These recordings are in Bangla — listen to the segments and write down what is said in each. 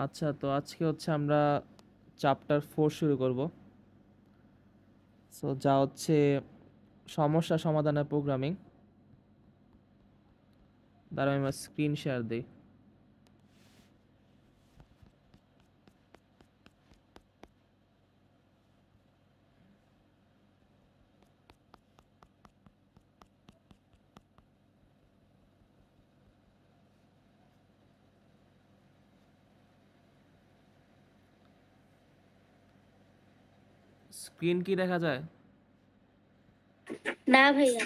আচ্ছা তো আজকে হচ্ছে আমরা চ্যাপ্টার ফোর শুরু করব সো যা হচ্ছে সমস্যা সমাধানের প্রোগ্রামিং দ্বারা আমি আমার স্ক্রিন শেয়ার দিই স্ক্রিন কি দেখা যায় না ভাইয়া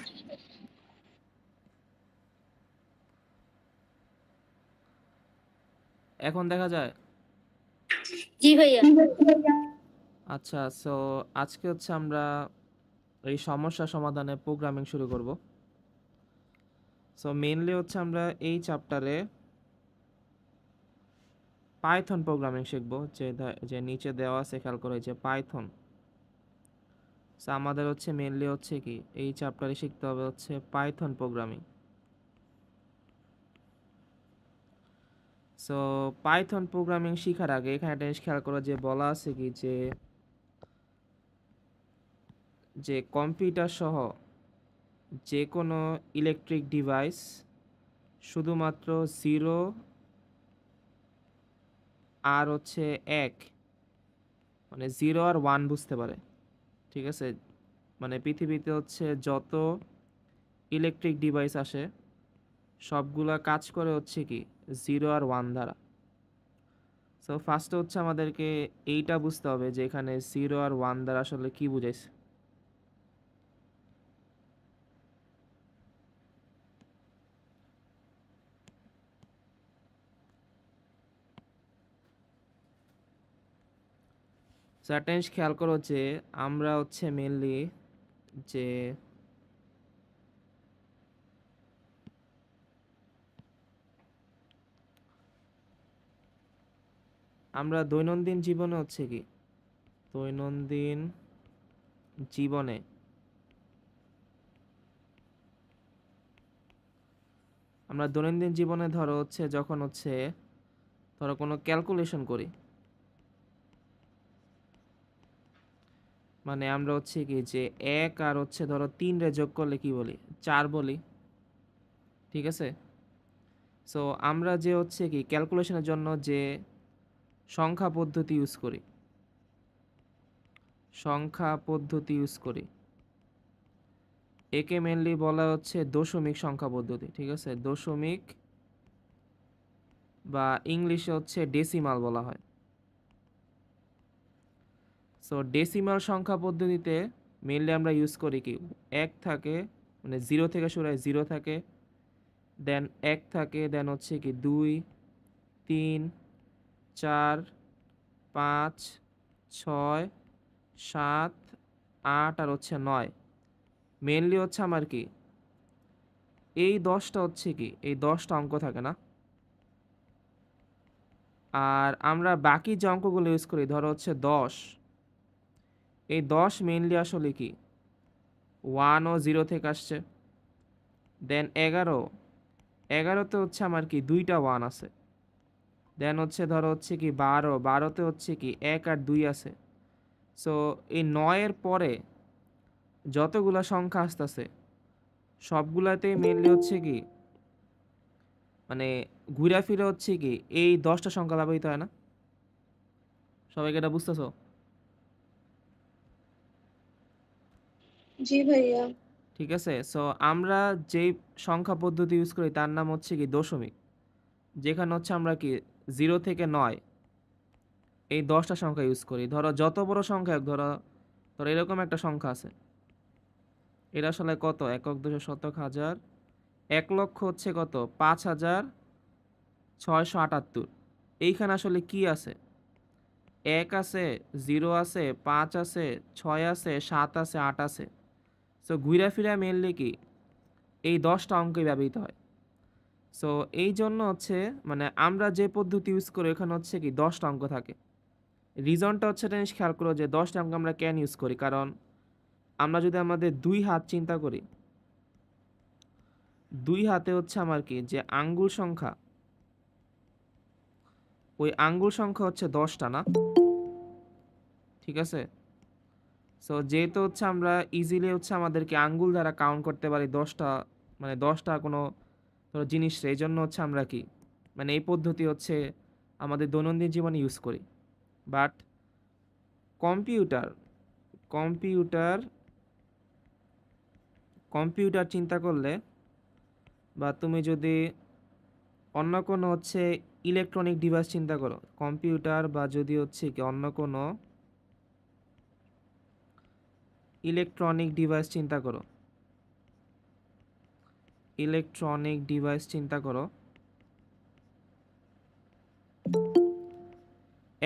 এখন দেখা যায় জি ভাইয়া আচ্ছা সো আজকে হচ্ছে আমরা এই সমস্যা সমাধানে প্রোগ্রামিং শুরু করব সো মেইনলি হচ্ছে আমরা এই চ্যাপ্টারে পাইথন প্রোগ্রামিং শিখব যে যে নিচে দেওয়া আছে খেয়াল করে যে পাইথন সো আমাদের হচ্ছে মেনলি হচ্ছে কি এই চ্যাপ্টারে শিখতে হবে হচ্ছে Python programming so Python programming শেখার আগে এখানে একটা জিনিস খেয়াল করা যে বলা আছে কি যে যে কম্পিউটার সহ যে কোনো ইলেকট্রিক ডিভাইস শুধুমাত্র জিরো আর হচ্ছে এক মানে জিরো আর ওয়ান বুঝতে পারে ঠিক আছে মানে পৃথিবীতে হচ্ছে যত ইলেকট্রিক ডিভাইস আসে সবগুলা কাজ করে হচ্ছে কি জিরো আর ওয়ান দ্বারা সো ফার্স্টে হচ্ছে আমাদেরকে এইটা বুঝতে হবে যে এখানে জিরো আর ওয়ান দ্বারা আসলে কী বুঝাইছে সার্টেন্স খেয়াল করো যে আমরা হচ্ছে মেনলি যে আমরা দৈনন্দিন জীবনে হচ্ছে কি দৈনন্দিন জীবনে আমরা দৈনন্দিন জীবনে ধরো হচ্ছে যখন হচ্ছে ধরো কোনো ক্যালকুলেশন করি মানে আমরা হচ্ছে কি যে এক আর হচ্ছে ধরো তিনরে যোগ করলে কি বলি চার বলি ঠিক আছে সো আমরা যে হচ্ছে কি ক্যালকুলেশনের জন্য যে সংখ্যা পদ্ধতি ইউজ করি সংখ্যা পদ্ধতি ইউজ করি একে মেনলি বলা হচ্ছে দশমিক সংখ্যা পদ্ধতি ঠিক আছে দশমিক বা ইংলিশে হচ্ছে ডেসিমাল বলা হয় সো ডেসিমাল সংখ্যা পদ্ধতিতে মেনলি আমরা ইউজ করি কি এক থাকে মানে জিরো থেকে শুরু হয় জিরো থাকে দেন এক থাকে দেন হচ্ছে কি দুই তিন চার পাঁচ ছয় সাত আট আর হচ্ছে নয় মেনলি হচ্ছে আমার কি এই দশটা হচ্ছে কি এই দশটা অঙ্ক থাকে না আর আমরা বাকি যে অঙ্কগুলো ইউজ করি ধরো হচ্ছে দশ এই দশ মেনলি আসলে কি ওয়ান ও জিরো থেকে আসছে দেন এগারো এগারোতে হচ্ছে আমার কি দুইটা ওয়ান আছে দেন হচ্ছে ধরো হচ্ছে কি বারো বারোতে হচ্ছে কি এক আর দুই আছে সো এই নয়ের পরে যতগুলো সংখ্যা আসতেছে সবগুলাতে মেনলি হচ্ছে কি মানে ঘুরে ফিরে হচ্ছে কি এই দশটা সংখ্যা ব্যবহৃত হয় না সবাইকে এটা বুঝতেছো জি ভাইয়া। ঠিক আছে? সো আমরা যে সংখ্যা পদ্ধতি ইউজ করি তার নাম হচ্ছে কি দশমিক। যেখানে হচ্ছে আমরা কি জিরো থেকে নয় এই দশটা সংখ্যা ইউজ করি। ধরো যত বড় সংখ্যা হোক ধরো ধরো এরকম একটা সংখ্যা আছে। এটা আসলে কত একক দুশো শতক হাজার এক লক্ষ হচ্ছে কত পাঁচ হাজার ছয়শো আটাত্তর এইখানে আসলে কি আছে এক আছে জিরো আছে পাঁচ আছে ছয় আছে সাত আছে আট আছে সো ঘুরে ফিরে মেনলি কি এই দশটা অঙ্কই ব্যবহৃত হয় সো এই জন্য হচ্ছে মানে আমরা যে পদ্ধতি ইউজ করি এখানে হচ্ছে কি দশটা অঙ্ক থাকে রিজনটা হচ্ছে এটা খেয়াল করো যে দশটা অঙ্ক আমরা ক্যান ইউজ করি কারণ আমরা যদি আমাদের দুই হাত চিন্তা করি দুই হাতে হচ্ছে আমার কি যে আঙ্গুল সংখ্যা ওই আঙ্গুল সংখ্যা হচ্ছে দশটা না ঠিক আছে সো যেহেতু হচ্ছে আমরা ইজিলি হচ্ছে আমাদেরকে আঙ্গুল দ্বারা কাউন্ট করতে পারি দশটা মানে দশটা কোনো ধরো জিনিস এই জন্য হচ্ছে আমরা কি মানে এই পদ্ধতি হচ্ছে আমাদের দৈনন্দিন জীবনে ইউজ করি বাট কম্পিউটার কম্পিউটার কম্পিউটার চিন্তা করলে বা তুমি যদি অন্য কোনো হচ্ছে ইলেকট্রনিক ডিভাইস চিন্তা করো কম্পিউটার বা যদি হচ্ছে কি অন্য কোনো ইলেকট্রনিক ডিভাইস চিন্তা করো ইলেকট্রনিক ডিভাইস চিন্তা করো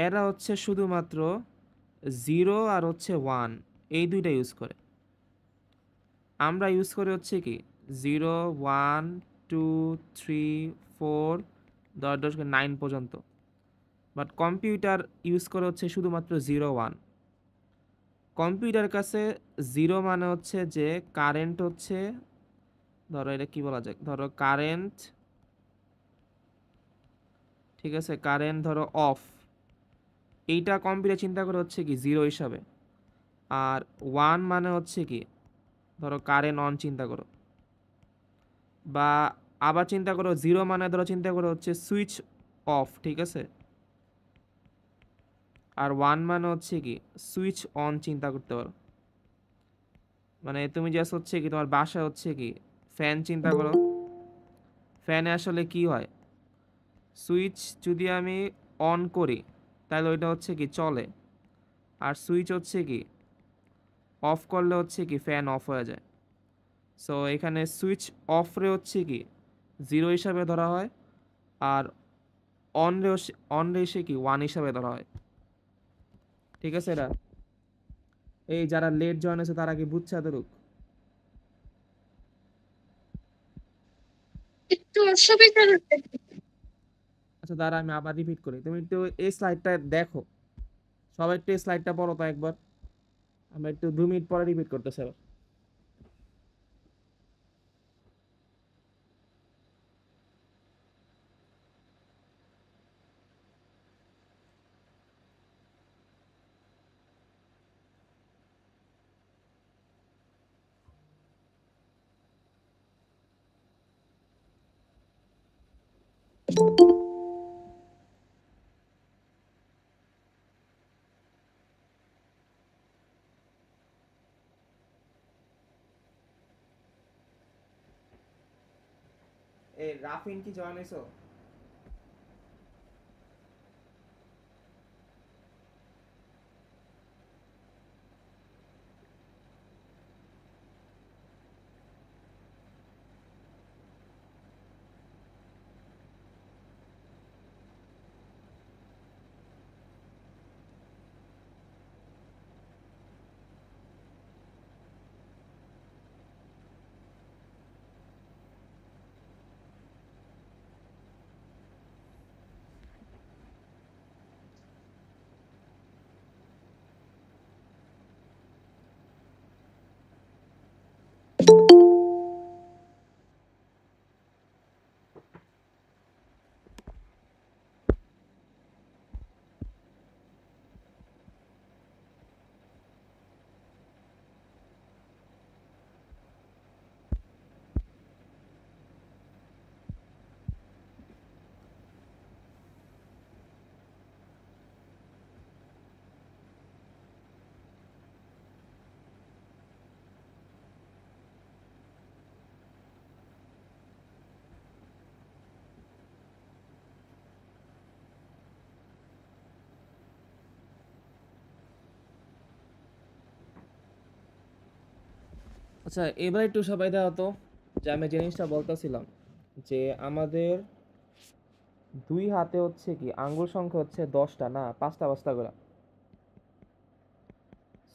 এরা হচ্ছে শুধুমাত্র জিরো আর হচ্ছে ওয়ান এই দুইটা ইউজ করে আমরা ইউজ করে হচ্ছে কি zero one two three four দশ দশ নাইন পর্যন্ত বাট কম্পিউটার ইউজ করে হচ্ছে শুধুমাত্র জিরো ওয়ান কম্পিউটার কাছে জিরো মানে হচ্ছে যে কারেন্ট হচ্ছে ধরো এটা কি বলা যায় ধরো কারেন্ট ঠিক আছে কারেন্ট ধরো অফ এইটা কম্পিউটার চিন্তা করে হচ্ছে কি জিরো হিসাবে আর ওয়ান মানে হচ্ছে কি ধরো কারেন্ট অন চিন্তা করো বা আবার চিন্তা করো জিরো মানে ধরো চিন্তা করো হচ্ছে সুইচ অফ ঠিক আছে আর ওয়ান মানে হচ্ছে কি সুইচ অন চিন্তা করতে পারো মানে তুমি জাস্ট হচ্ছে কি তোমার বাসা হচ্ছে কি ফ্যান চিন্তা করো ফ্যানে আসলে কি হয় সুইচ যদি আমি অন করি তাহলে ওইটা হচ্ছে কি চলে আর সুইচ হচ্ছে কি অফ করলে হচ্ছে কি ফ্যান অফ হয়ে যায় সো এখানে সুইচ অফরে হচ্ছে কি জিরো হিসাবে ধরা হয় আর অন রে এসে কি ওয়ান হিসাবে ধরা হয় ঠিক আছে এটা এই যারা লেট জয়েন আছে তারা কি বুঝছে আদরুক একটু অসুবিধা আচ্ছা দাঁড়া আমি আবার রিপিট করি তুমি একটু এই স্লাইডটা দেখো সবাই একটু এই স্লাইডটা পড়ো তো একবার আমরা একটু দু মিনিট পরে রিপিট করতেছি আবার রাফিন কি জয়েন হয়েছো আচ্ছা এবার একটু সবাই দেওয়া তো যে আমি জিনিসটা বলতেছিলাম যে আমাদের দুই হাতে হচ্ছে কি আঙ্গুল সংখ্যা হচ্ছে দশটা না পাঁচটা পাঁচটা করে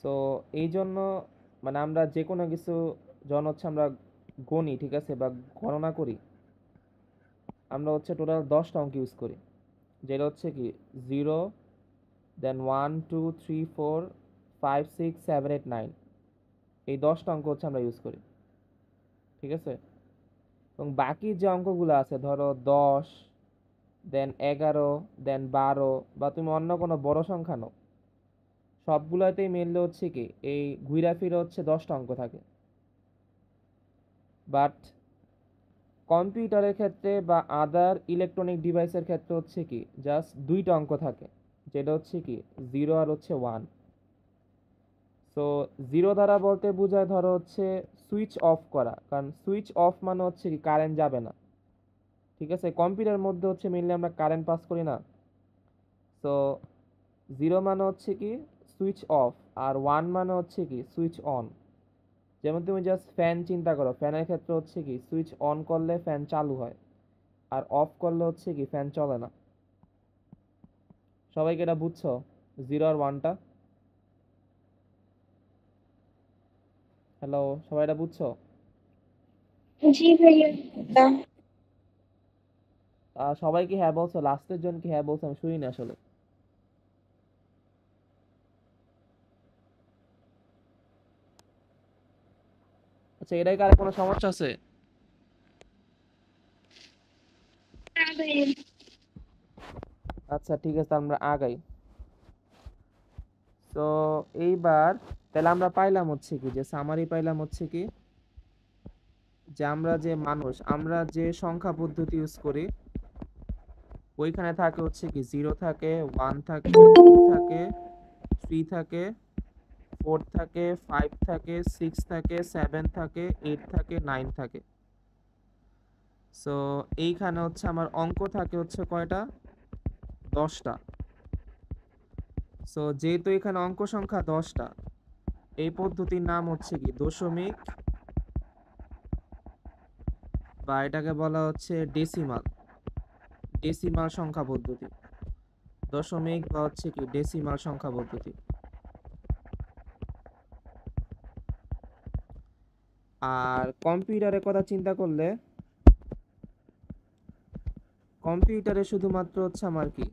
সো এই জন্য মানে আমরা যে কোনো কিছু যখন হচ্ছে আমরা গণি ঠিক আছে বা গণনা করি আমরা হচ্ছে টোটাল দশটা অঙ্ক ইউজ করি যেটা হচ্ছে কি zero then one two three four five six seven eight nine এই দশটা অঙ্ক হচ্ছে আমরা ইউজ করি ঠিক আছে এবং বাকি যে অঙ্কগুলো আছে ধরো দশ দেন এগারো দেন বারো বা তুমি অন্য কোনো বড় সংখ্যা নো সবগুলোতেই মেনলে হচ্ছে কি এই ঘুরা ফিরে হচ্ছে দশটা অঙ্ক থাকে বাট কম্পিউটারের ক্ষেত্রে বা আদার ইলেকট্রনিক ডিভাইসের ক্ষেত্রে হচ্ছে কি জাস্ট দুইটা অঙ্ক থাকে যেটা হচ্ছে কি জিরো আর হচ্ছে ওয়ান সো জিরো ধারা বলতে বোঝায় ধরো হচ্ছে সুইচ অফ করা কারণ সুইচ অফ মানে হচ্ছে কি কারেন্ট যাবে না ঠিক আছে কম্পিউটার মধ্যে হচ্ছে মেনলি আমরা কারেন্ট পাস করি না সো জিরো মানে হচ্ছে কি সুইচ অফ আর ওয়ান মানে হচ্ছে কি সুইচ অন যেমন তুমি জাস্ট ফ্যান চিন্তা করো ফ্যানের ক্ষেত্রে হচ্ছে কি সুইচ অন করলে ফ্যান চালু হয় আর অফ করলে হচ্ছে কি ফ্যান চলে না সবাইকে এটা বুঝছো জিরো আর ওয়ানটা হ্যালো সবাই এটা বুঝছো জি ভাইয়া সবাই কি হ্যাঁ বলছো লাস্টের জন কি হ্যাঁ বলছো আমি শুনিনি আসলে আচ্ছা এটাই কার কোনো সমস্যা আছে আচ্ছা ঠিক আছে আমরা আগাই তো এইবার তাহলে আমরা পাইলাম হচ্ছে কি যে সামারি পাইলাম হচ্ছে কি যে আমরা যে মানুষ আমরা যে সংখ্যা পদ্ধতি ইউজ করি ওইখানে থাকে হচ্ছে কি জিরো থাকে ওয়ান থাকে টু থাকে থ্রি থাকে ফোর থাকে ফাইভ থাকে সিক্স থাকে সেভেন থাকে এইট থাকে নাইন থাকে সো এইখানে হচ্ছে আমার অঙ্ক থাকে হচ্ছে কয়টা দশটা সো যেহেতু এখানে অঙ্ক সংখ্যা দশটা এই পদ্ধতির নাম হচ্ছে কি দশমিক বা এটাকে বলা হচ্ছে ডেসিমাল ডেসিমাল সংখ্যা পদ্ধতি দশমিক বা হচ্ছে কি ডেসিমাল সংখ্যা পদ্ধতি আর কম্পিউটারের কথা চিন্তা করলে কম্পিউটারে শুধুমাত্র হচ্ছে আমার কি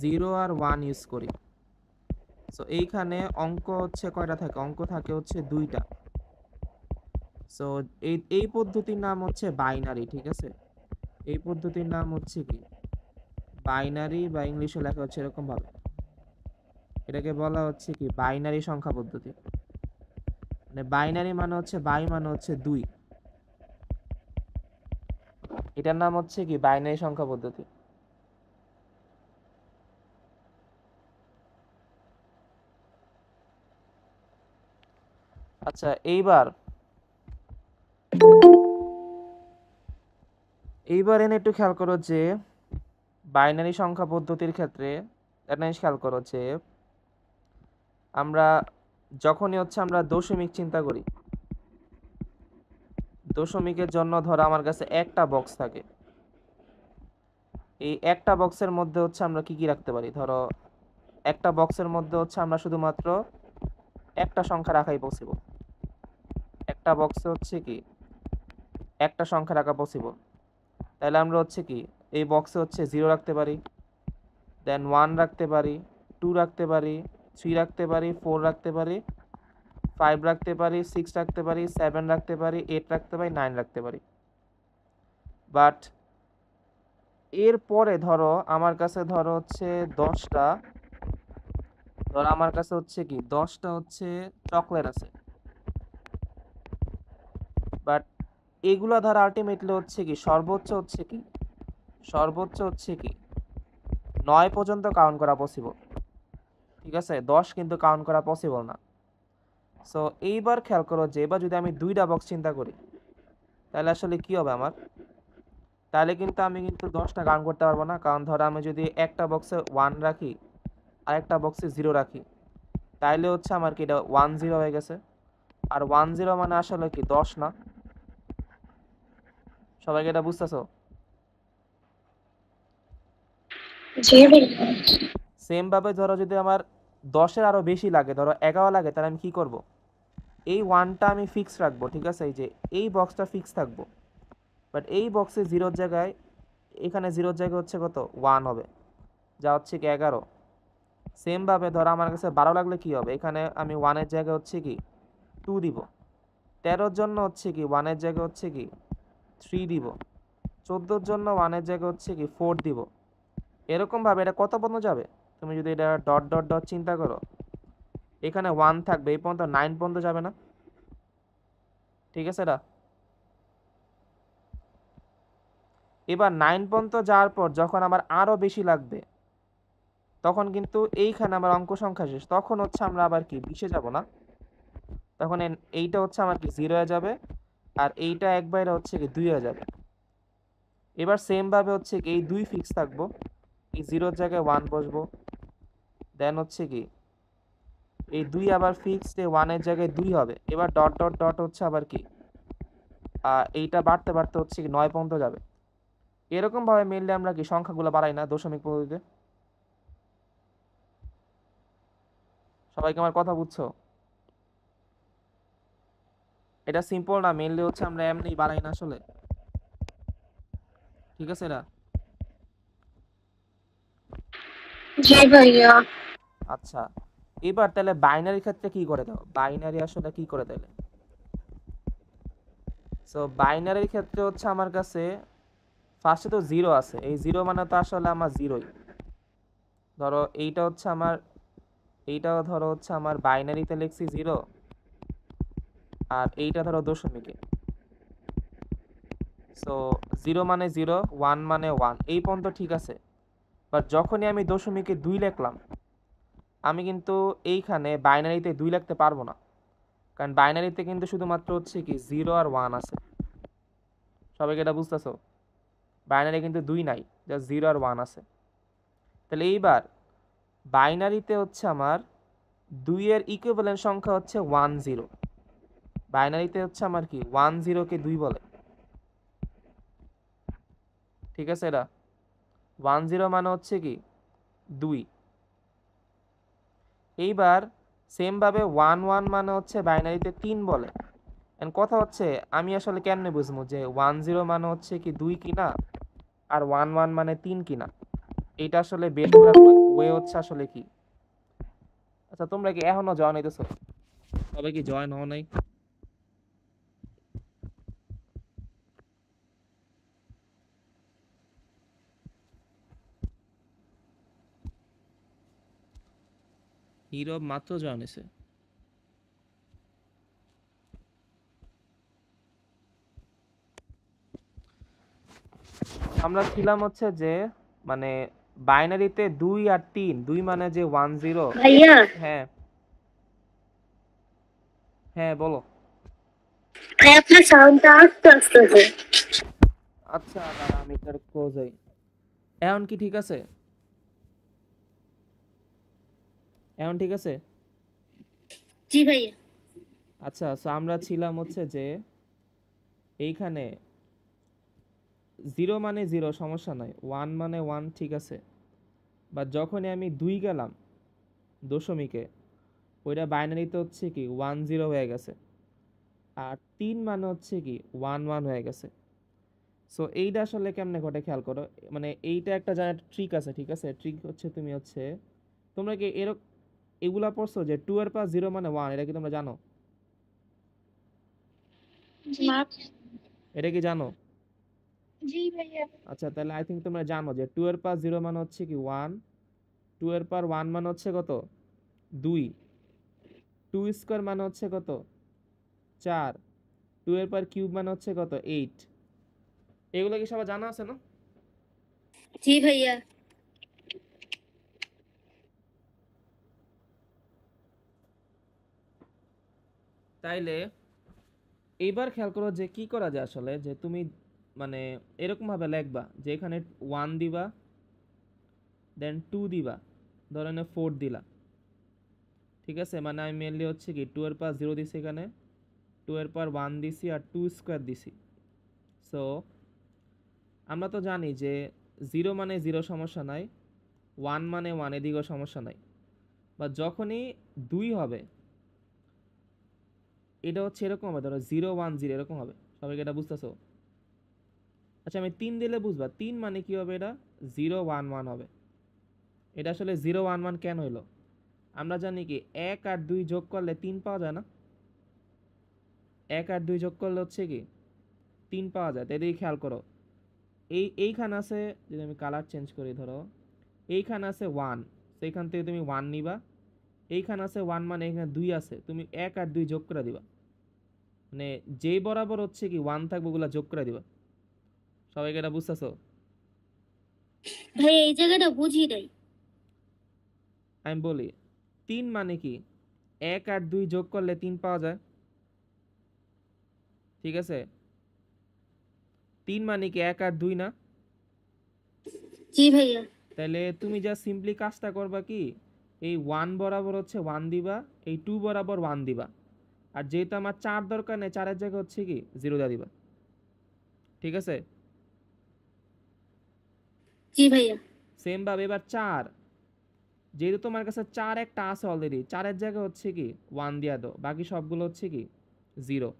জিরো আর ওয়ান ইউজ করি সো এইখানে অঙ্ক হচ্ছে কয়টা থাকে অঙ্ক থাকে হচ্ছে দুইটা সো এই এই পদ্ধতির নাম হচ্ছে বাইনারি ঠিক আছে এই পদ্ধতির নাম হচ্ছে কি বাইনারি বা ইংলিশে লেখা হচ্ছে এরকমভাবে এটাকে বলা হচ্ছে কি বাইনারি সংখ্যা পদ্ধতি মানে বাইনারি মানে হচ্ছে বাই মানে হচ্ছে দুই এটার নাম হচ্ছে কি বাইনারি সংখ্যা পদ্ধতি আচ্ছা এইবার এইবার এনে একটু খেয়াল করো যে বাইনারি সংখ্যা পদ্ধতির ক্ষেত্রে এটা খেয়াল করো যে আমরা যখনই হচ্ছে আমরা দশমিক চিন্তা করি দশমিকের জন্য ধর আমার কাছে একটা বক্স থাকে এই একটা বক্সের মধ্যে হচ্ছে আমরা কি কি রাখতে পারি ধরো একটা বক্সের মধ্যে হচ্ছে আমরা শুধুমাত্র একটা সংখ্যা রাখাই পসিবল একটা বক্সে হচ্ছে কি একটা সংখ্যা রাখা পসিবল তাহলে আমরা হচ্ছে কি এই বক্সে হচ্ছে জিরো রাখতে পারি দেন ওয়ান রাখতে পারি টু রাখতে পারি থ্রি রাখতে পারি ফোর রাখতে পারি ফাইভ রাখতে পারি সিক্স রাখতে পারি সেভেন রাখতে পারি এইট রাখতে পারি নাইন রাখতে পারি বাট এরপরে ধরো আমার কাছে ধরো হচ্ছে দশটা ধরো আমার কাছে হচ্ছে কি দশটা হচ্ছে চকলেট আছে বাট এগুলো ধর আলটিমেটলি হচ্ছে কি সর্বোচ্চ হচ্ছে কি সর্বোচ্চ হচ্ছে কি নয় পর্যন্ত কাউন্ট করা পসিবল ঠিক আছে দশ কিন্তু কাউন্ট করা পসিবল না সো এইবার খেয়াল করো যে এবার যদি আমি দুইটা বক্স চিন্তা করি তাহলে আসলে কি হবে আমার তাহলে কিন্তু আমি কিন্তু দশটা কাউন্ট করতে পারবো না কারণ ধরো আমি যদি একটা বক্সে ওয়ান রাখি আর একটা বক্সে জিরো রাখি তাহলে হচ্ছে আমার কি এটা ওয়ান জিরো হয়ে গেছে আর ওয়ান জিরো মানে আসলে কি দশ না সবাইকে এটা বুঝতেছো সেম ভাবে ধরো যদি আমার দশের আরো বেশি লাগে ধরো এগারো লাগে তাহলে আমি কি করব এই ওয়ানটা আমি ফিক্স রাখবো ঠিক আছে এই যে এই বক্সটা ফিক্স থাকবো বাট এই বক্সে জিরোর জায়গায় এখানে জিরোর জায়গায় হচ্ছে কত ওয়ান হবে যা হচ্ছে কি এগারো সেমভাবে ধরো আমার কাছে বারো লাগলে কি হবে এখানে আমি ওয়ানের জায়গায় হচ্ছে কি টু দিব তেরোর জন্য হচ্ছে কি ওয়ানের জায়গায় হচ্ছে কি থ্রি দিব চোদ্দোর জন্য ওয়ানের জায়গায় হচ্ছে কি ফোর দিব এরকমভাবে এটা কত পর্যন্ত যাবে তুমি যদি এটা ডট ডট ডট চিন্তা করো এখানে ওয়ান থাকবে এই পর্যন্ত নাইন পর্যন্ত যাবে না ঠিক আছে এটা এবার নাইন পর্যন্ত যাওয়ার পর যখন আমার আরও বেশি লাগবে তখন কিন্তু এইখানে আমার অঙ্ক সংখ্যা শেষ তখন হচ্ছে আমরা আবার কি বিশে যাব না তখন এইটা হচ্ছে আমার কি জিরো হয়ে যাবে আর এইটা এক বাইরে হচ্ছে কি দুই হাজার এবার সেমভাবে হচ্ছে কি এই দুই ফিক্স থাকবো এই জিরোর জায়গায় ওয়ান বসবো দেন হচ্ছে কি এই দুই আবার ফিক্সড এই ওয়ানের জায়গায় দুই হবে এবার ডট ডট ডট হচ্ছে আবার কি আর এইটা বাড়তে বাড়তে হচ্ছে কি নয় পর্যন্ত যাবে এরকমভাবে মিললে আমরা কি সংখ্যাগুলো বাড়াই না দশমিক পদ্ধতিতে সবাইকে আমার কথা বুঝছো এটা সিম্পল না মেনলি হচ্ছে আমরা এমনি বাড়াই না আসলে ঠিক আছে এটা জি ভাইয়া আচ্ছা এবার তাহলে বাইনারি ক্ষেত্রে কি করে দাও বাইনারি আসলে কি করে তাহলে সো বাইনারির ক্ষেত্রে হচ্ছে আমার কাছে ফার্স্টে তো জিরো আছে এই জিরো মানে তো আসলে আমার জিরোই ধরো এইটা হচ্ছে আমার এইটা ধরো হচ্ছে আমার বাইনারিতে লিখছি জিরো আর এইটা ধরো দশমিকে সো জিরো মানে জিরো ওয়ান মানে ওয়ান এই পর্যন্ত ঠিক আছে বাট যখনই আমি দশমিকে দুই লিখলাম আমি কিন্তু এইখানে বাইনারিতে দুই লিখতে পারবো না কারণ বাইনারিতে কিন্তু শুধুমাত্র হচ্ছে কি জিরো আর ওয়ান আছে সবাইকে এটা বুঝতেছো বাইনারি কিন্তু দুই নাই যা জিরো আর ওয়ান আছে তাহলে এইবার বাইনারিতে হচ্ছে আমার দুইয়ের ইকুইভ্যালেন্ট সংখ্যা হচ্ছে ওয়ান জিরো বাইনারিতে হচ্ছে আমার কি ওয়ান জিরোকে দুই বলে ঠিক আছে এটা ওয়ান জিরো মানে হচ্ছে কি দুই এইবার সেমভাবে ওয়ান ওয়ান মানে হচ্ছে বাইনারিতে তিন বলে অ্যান্ড কথা হচ্ছে আমি আসলে কেমনে বুঝবো যে ওয়ান জিরো মানে হচ্ছে কি দুই কিনা আর ওয়ান ওয়ান মানে তিন কিনা এটা আসলে বের ওয়ে হচ্ছে আসলে কি আচ্ছা তোমরা কি এখনও জয়েন হইতেছো তবে কি জয়েন হও নাই নীরব মাত্র জয়েন হয়েছে আমরা ছিলাম হচ্ছে যে মানে বাইনারিতে দুই আর তিন দুই মানে যে ওয়ান জিরো হ্যাঁ হ্যাঁ বলো আচ্ছা আমি এখন কি ঠিক আছে এখন ঠিক আছে জি ভাইয়া আচ্ছা সো আমরা ছিলাম হচ্ছে যে এইখানে জিরো মানে জিরো সমস্যা নাই ওয়ান মানে ওয়ান ঠিক আছে বা যখনই আমি দুই গেলাম দশমিকে ওইটা বাইনারিতে হচ্ছে কি ওয়ান জিরো হয়ে গেছে আর তিন মানে হচ্ছে কি ওয়ান ওয়ান হয়ে গেছে সো এইটা আসলে কেমনে ঘটে খেয়াল করো মানে এইটা একটা জানার ট্রিক আছে ঠিক আছে ট্রিক হচ্ছে তুমি হচ্ছে তোমরা কি এরকম এগুলা পড়ছো যে 2 এর পাওয়ার 0 মানে 1 এটা কি তোমরা জানো এটা কি জানো জি ভাইয়া আচ্ছা তাহলে আই থিঙ্ক তোমরা জানো যে 2 এর পাওয়ার 0 মানে হচ্ছে কি 1 2 এর পাওয়ার 1 মানে হচ্ছে কত 2 2 স্কয়ার মানে হচ্ছে কত 4 2 এর পাওয়ার কিউব মানে হচ্ছে কত 8 এগুলো কি সবাই জানা আছে না জি ভাইয়া তাইলে এইবার খেয়াল করো যে কি করা যায় আসলে যে তুমি মানে এরকমভাবে লেখবা যে এখানে ওয়ান দিবা দেন টু দিবা ধরেন ফোর দিলা ঠিক আছে মানে আমি মেনলি হচ্ছে কি টুয়ের এর পার জিরো দিছি এখানে টুয়ের এর পার ওয়ান দিছি আর টু স্কোয়ার দিছি সো আমরা তো জানি যে জিরো মানে জিরো সমস্যা নাই ওয়ান মানে ওয়ান এদিকেও সমস্যা নাই বা যখনই দুই হবে এটা হচ্ছে এরকম হবে ধরো জিরো ওয়ান জিরো এরকম হবে সবাইকে এটা বুঝতেছো আচ্ছা আমি তিন দিলে বুঝবা তিন মানে কি হবে এটা জিরো ওয়ান ওয়ান হবে এটা আসলে জিরো ওয়ান ওয়ান কেন হইলো আমরা জানি কি এক আর দুই যোগ করলে তিন পাওয়া যায় না এক আর দুই যোগ করলে হচ্ছে কি তিন পাওয়া যায় তাই খেয়াল করো এই এইখানে আছে যদি আমি কালার চেঞ্জ করি ধরো এইখানে আছে ওয়ান সেইখান থেকে তুমি ওয়ান নিবা এইখানে আছে ওয়ান মানে এখানে দুই আছে তুমি এক আর দুই যোগ করে দিবা মানে যেই বরাবর হচ্ছে কি ওয়ান থাকবে ওগুলা যোগ করে দিবা সবাইকে এটা বুঝতেছো ভাই হ্যাঁ, এই জায়গাটা বুঝি নাই আমি বলি তিন মানে কি এক আর দুই যোগ করলে তিন পাওয়া যায় ঠিক আছে তিন মানে কি এক আর দুই না জি ভাইয়া তাহলে তুমি যা সিম্পলি কাজটা করবা কি এই ওয়ান বরাবর হচ্ছে ওয়ান দিবা এই টু বরাবর ওয়ান দিবা আর যেহেতু আমার চার দরকার নেই চারের জায়গায় হচ্ছে কি জিরো দিয়ে দিবা ঠিক আছে ভাইয়া সেম ভাবে এবার চার যেহেতু তোমার কাছে চার একটা আছে অলরেডি চারের জায়গায় হচ্ছে কি ওয়ান দিয়ে দো বাকি সবগুলো হচ্ছে কি জিরো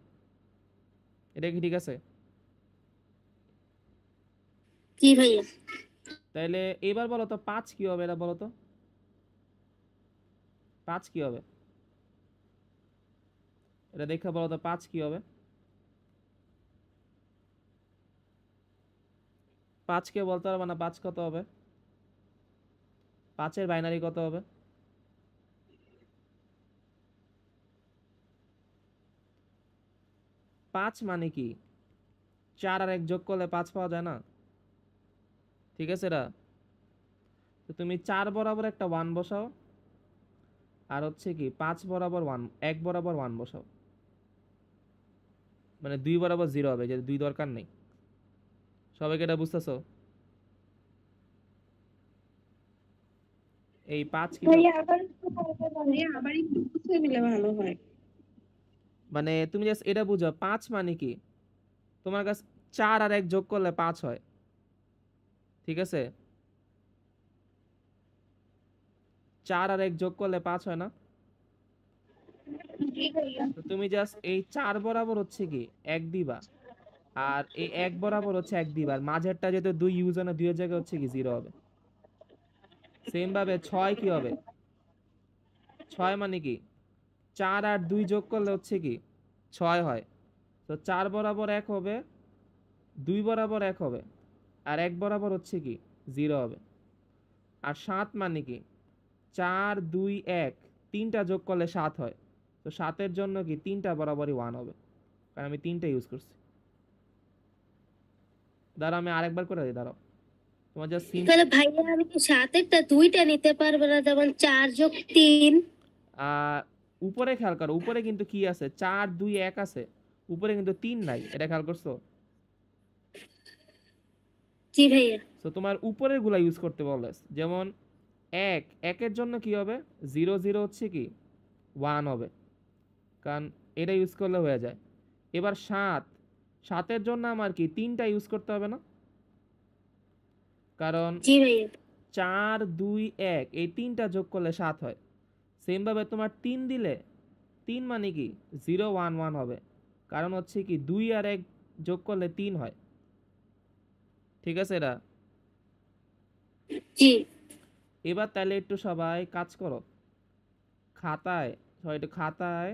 এটা কি ঠিক আছে ভাইয়া তাহলে এবার বলো তো পাঁচ কি হবে এটা বলো তো পাঁচ কি হবে এটা দেখে বলো তো পাঁচ কি হবে পাঁচকে বলতে পারবে না মানে পাঁচ কত হবে পাঁচের বাইনারি কত হবে পাঁচ মানে কি চার আর এক যোগ করলে পাঁচ পাওয়া যায় না ঠিক আছে এটা তো তুমি চার বরাবর একটা ওয়ান বসাও আর হচ্ছে কি পাঁচ বরাবর ওয়ান এক বরাবর ওয়ান বসাও মানে দুই বরাবর জিরো হবে যে দুই দরকার নেই সবাইকে এটা বুঝতেছ এই পাঁচ কি মানে তুমি জাস্ট এটা বুঝো পাঁচ মানে কি তোমার কাছে চার আর এক যোগ করলে পাঁচ হয় ঠিক আছে চার আর এক যোগ করলে পাঁচ হয় না তুমি জাস্ট এই চার বরাবর হচ্ছে কি এক দিবা আর এই এক বরাবর হচ্ছে এক মাঝেরটা যেহেতু দুই ইউজ না জায়গায় হচ্ছে কি জিরো হবে সেম ভাবে ছয় কি হবে ছয় মানে কি চার আর দুই যোগ করলে হচ্ছে কি ছয় হয় তো চার বরাবর এক হবে দুই বরাবর এক হবে আর এক বরাবর হচ্ছে কি জিরো হবে আর সাত মানে কি চার দুই এক তিনটা যোগ করলে সাত হয় তো সাতের জন্য কি তিনটা বরাবরই ওয়ান হবে কারণ আমি তিনটা ইউজ করছি দাঁড়া আমি আরেকবার করে দিই দাঁড়াও তোমার যা সিন তাহলে ভাইয়া আমি কি সাতেরটা দুইটা নিতে পারবো না যেমন চার যোগ তিন উপরে খেয়াল করো উপরে কিন্তু কি আছে চার দুই এক আছে উপরে কিন্তু তিন নাই এটা খেয়াল করছো জি ভাইয়া তো তোমার উপরের গুলা ইউজ করতে বলে যেমন এক একের জন্য কি হবে জিরো জিরো হচ্ছে কি ওয়ান হবে কারণ এটা ইউজ করলে হয়ে যায় এবার সাত সাতের জন্য আমার কি তিনটা ইউজ করতে হবে না কারণ চার দুই এক এই তিনটা যোগ করলে সাত হয় সেমভাবে তোমার তিন দিলে তিন মানে কি জিরো ওয়ান ওয়ান হবে কারণ হচ্ছে কি দুই আর এক যোগ করলে তিন হয় ঠিক আছে এটা এবার তাহলে একটু সবাই কাজ করো খাতায় সবাই একটু খাতায়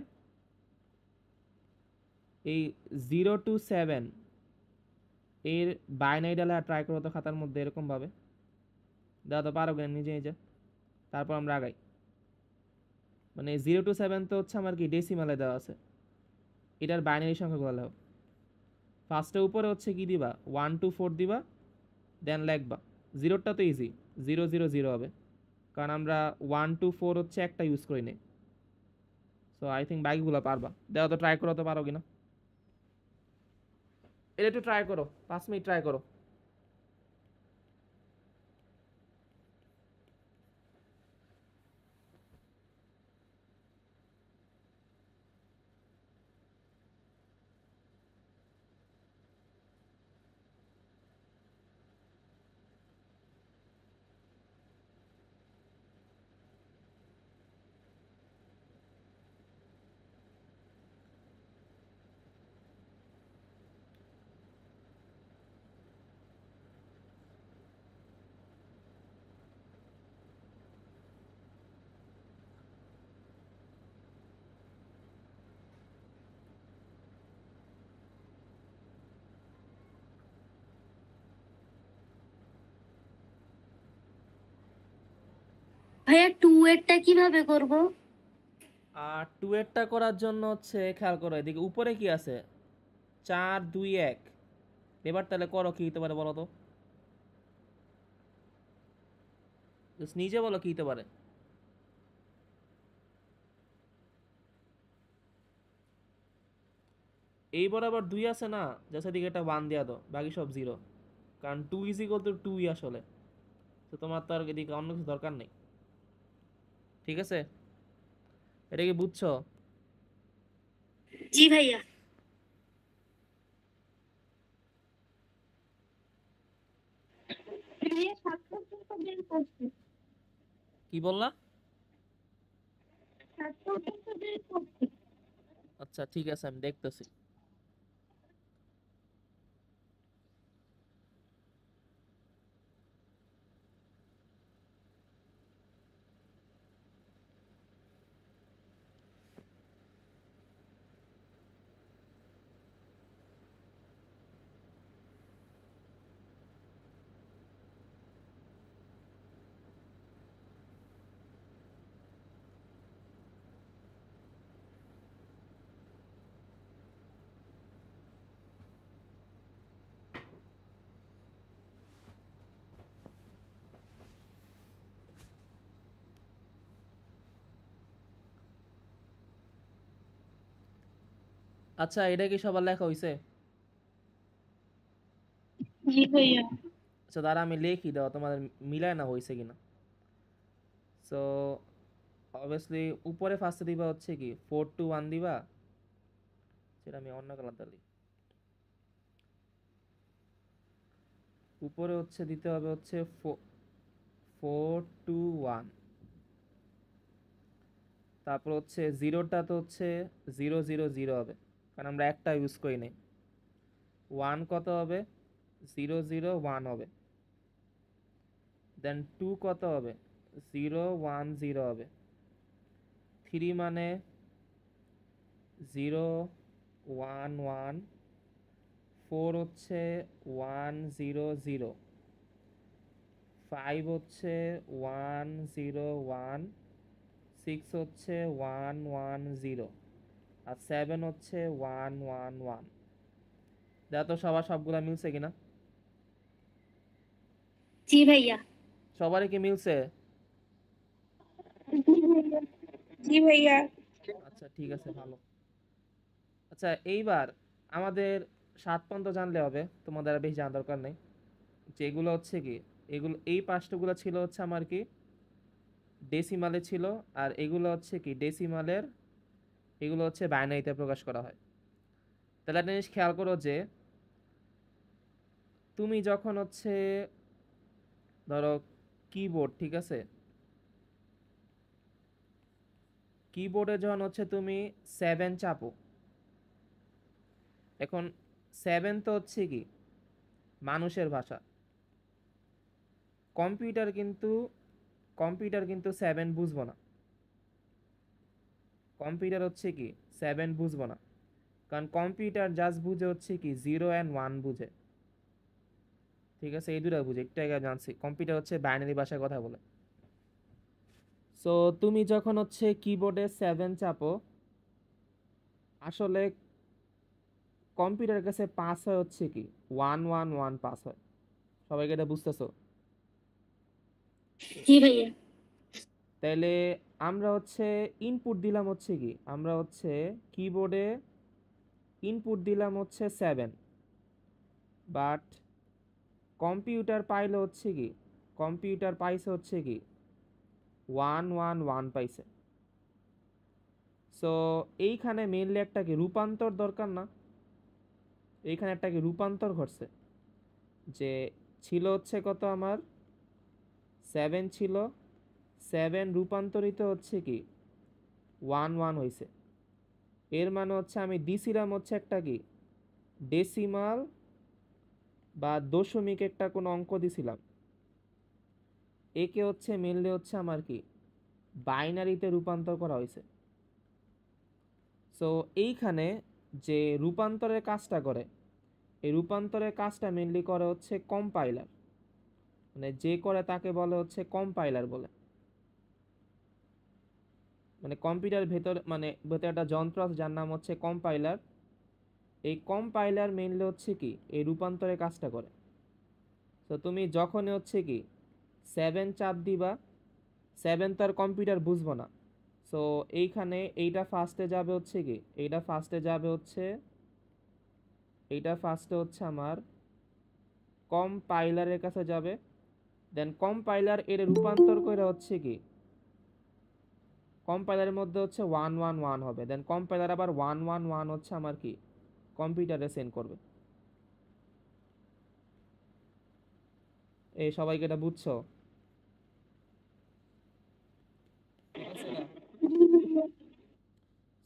এই জিরো টু সেভেন এর বাইনারি আর ট্রাই করো তো খাতার মধ্যে এরকমভাবে দাদা তো পারো কেন নিজে নিজে তারপর আমরা আগাই মানে জিরো টু সেভেন তো হচ্ছে আমার কি ডেসিমালে দেওয়া আছে এটার বাইনারি সংখ্যা বলা হোক ফার্স্টের উপরে হচ্ছে কি দিবা ওয়ান টু ফোর দিবা দেন লেখবা জিরোটা তো ইজি জিরো জিরো জিরো হবে কারণ আমরা ওয়ান টু ফোর হচ্ছে একটা ইউজ করি নি সো আই থিঙ্ক বাইকগুলো পারবা দেওয়া তো ট্রাই করা তো পারো কিনা এটা একটু ট্রাই করো পাঁচ মিনিট ট্রাই করো ভাইয়া টু এরটা কিভাবে করব আর টু এরটা করার জন্য হচ্ছে খেয়াল করো এদিকে উপরে কি আছে চার দুই এক এবার তাহলে করো কি হতে পারে বলো তো নিজে বলো কি হতে পারে এই বরাবর দুই আছে না যা সেদিকে একটা বান দেওয়া দাও বাকি সব জিরো কারণ টু ইজি করতে টু টুই আসলে তো তোমার তো আর এদিকে অন্য কিছু দরকার নেই ঠিক আছে এটা কি বুঝছো জি ভাইয়া কি বললা আচ্ছা ঠিক আছে আমি দেখতেছি আচ্ছা এটা কি সবার লেখা হইছে জি ভাইয়া আচ্ছা দাঁড়া আমি লিখি দাও তোমাদের মিলায় না হইছে কিনা সো অবভিয়াসলি উপরে ফার্স্টে দিবা হচ্ছে কি ফোর টু ওয়ান দিবা সেটা আমি অন্য কালার দিই উপরে হচ্ছে দিতে হবে হচ্ছে ফোর টু ওয়ান তারপর হচ্ছে জিরোটা তো হচ্ছে জিরো জিরো জিরো হবে কারণ আমরা একটা ইউজ করি নাই ওয়ান কত হবে জিরো জিরো ওয়ান হবে দেন টু কত হবে জিরো ওয়ান জিরো হবে থ্রি মানে জিরো ওয়ান ওয়ান ফোর হচ্ছে ওয়ান জিরো জিরো ফাইভ হচ্ছে ওয়ান জিরো ওয়ান সিক্স হচ্ছে ওয়ান ওয়ান জিরো আর সেভেন হচ্ছে ওয়ান ওয়ান ওয়ান দেখা তো সবার সবগুলা মিলছে কিনা জি ভাইয়া সবারই কি মিলছে জি ভাইয়া আচ্ছা ঠিক আছে ভালো আচ্ছা এইবার আমাদের সাত পর্যন্ত জানলে হবে তোমাদের আর বেশি জানার দরকার নেই যে এগুলো হচ্ছে কি এগুলো এই পাঁচটাগুলো ছিল হচ্ছে আমার কি ডেসিমালে ছিল আর এগুলো হচ্ছে কি ডেসিমালের এগুলো হচ্ছে বায়নাইতে প্রকাশ করা হয় তাহলে একটা জিনিস খেয়াল করো যে তুমি যখন হচ্ছে ধরো কিবোর্ড ঠিক আছে কিবোর্ডে যখন হচ্ছে তুমি সেভেন চাপো এখন সেভেন তো হচ্ছে কি মানুষের ভাষা কম্পিউটার কিন্তু কম্পিউটার কিন্তু সেভেন বুঝবো না কম্পিউটার হচ্ছে কি সেভেন বুঝবো না কারণ কম্পিউটার জাস্ট বুঝে হচ্ছে কি জিরো অ্যান্ড ওয়ান বুঝে ঠিক আছে এই দুটা বুঝে একটু আগে জানছি কম্পিউটার হচ্ছে বাইনারি ভাষায় কথা বলে সো তুমি যখন হচ্ছে কিবোর্ডে সেভেন চাপো আসলে কম্পিউটারের কাছে পাস হয় হচ্ছে কি ওয়ান ওয়ান ওয়ান পাস হয় সবাইকে এটা বুঝতেছো তাইলে আমরা হচ্ছে ইনপুট দিলাম হচ্ছে কি আমরা হচ্ছে কিবোর্ডে ইনপুট দিলাম হচ্ছে সেভেন বাট কম্পিউটার পাইল হচ্ছে কি কম্পিউটার পাইছে হচ্ছে কি ওয়ান ওয়ান ওয়ান পাইছে সো এইখানে মেনলি একটা কি রূপান্তর দরকার না এইখানে একটা কি রূপান্তর ঘটছে যে ছিল হচ্ছে কত আমার সেভেন ছিল সেভেন রূপান্তরিত হচ্ছে কি ওয়ান ওয়ান হয়েছে এর মানে হচ্ছে আমি দিছিলাম হচ্ছে একটা কি ডেসিমাল বা দশমিক একটা কোনো অঙ্ক দিছিলাম একে হচ্ছে মেনলি হচ্ছে আমার কি বাইনারিতে রূপান্তর করা হয়েছে সো এইখানে যে রূপান্তরের কাজটা করে এই রূপান্তরের কাজটা মেনলি করে হচ্ছে কম্পাইলার মানে যে করে তাকে বলে হচ্ছে কম্পাইলার বলে মানে কম্পিউটার ভেতর মানে ভেতর একটা যন্ত্র আছে যার নাম হচ্ছে কম্পাইলার এই কম্পাইলার মেনলি হচ্ছে কি এই রূপান্তরের কাজটা করে তো তুমি যখনই হচ্ছে কি সেভেন চাপ দিবা সেভেন তো আর কম্পিউটার বুঝবো না সো এইখানে এইটা ফার্স্টে যাবে হচ্ছে কি এইটা ফার্স্টে যাবে হচ্ছে এইটা ফার্স্টে হচ্ছে আমার কম্পাইলারের কাছে যাবে দেন কম্পাইলার এর রূপান্তর করে হচ্ছে কি কম্পাইলারের মধ্যে হচ্ছে ওয়ান ওয়ান ওয়ান হবে দেন কম্পাইলার আবার ওয়ান ওয়ান ওয়ান হচ্ছে আমার কি কম্পিউটারে সেন্ড করবে এই সবাইকে এটা বুঝছো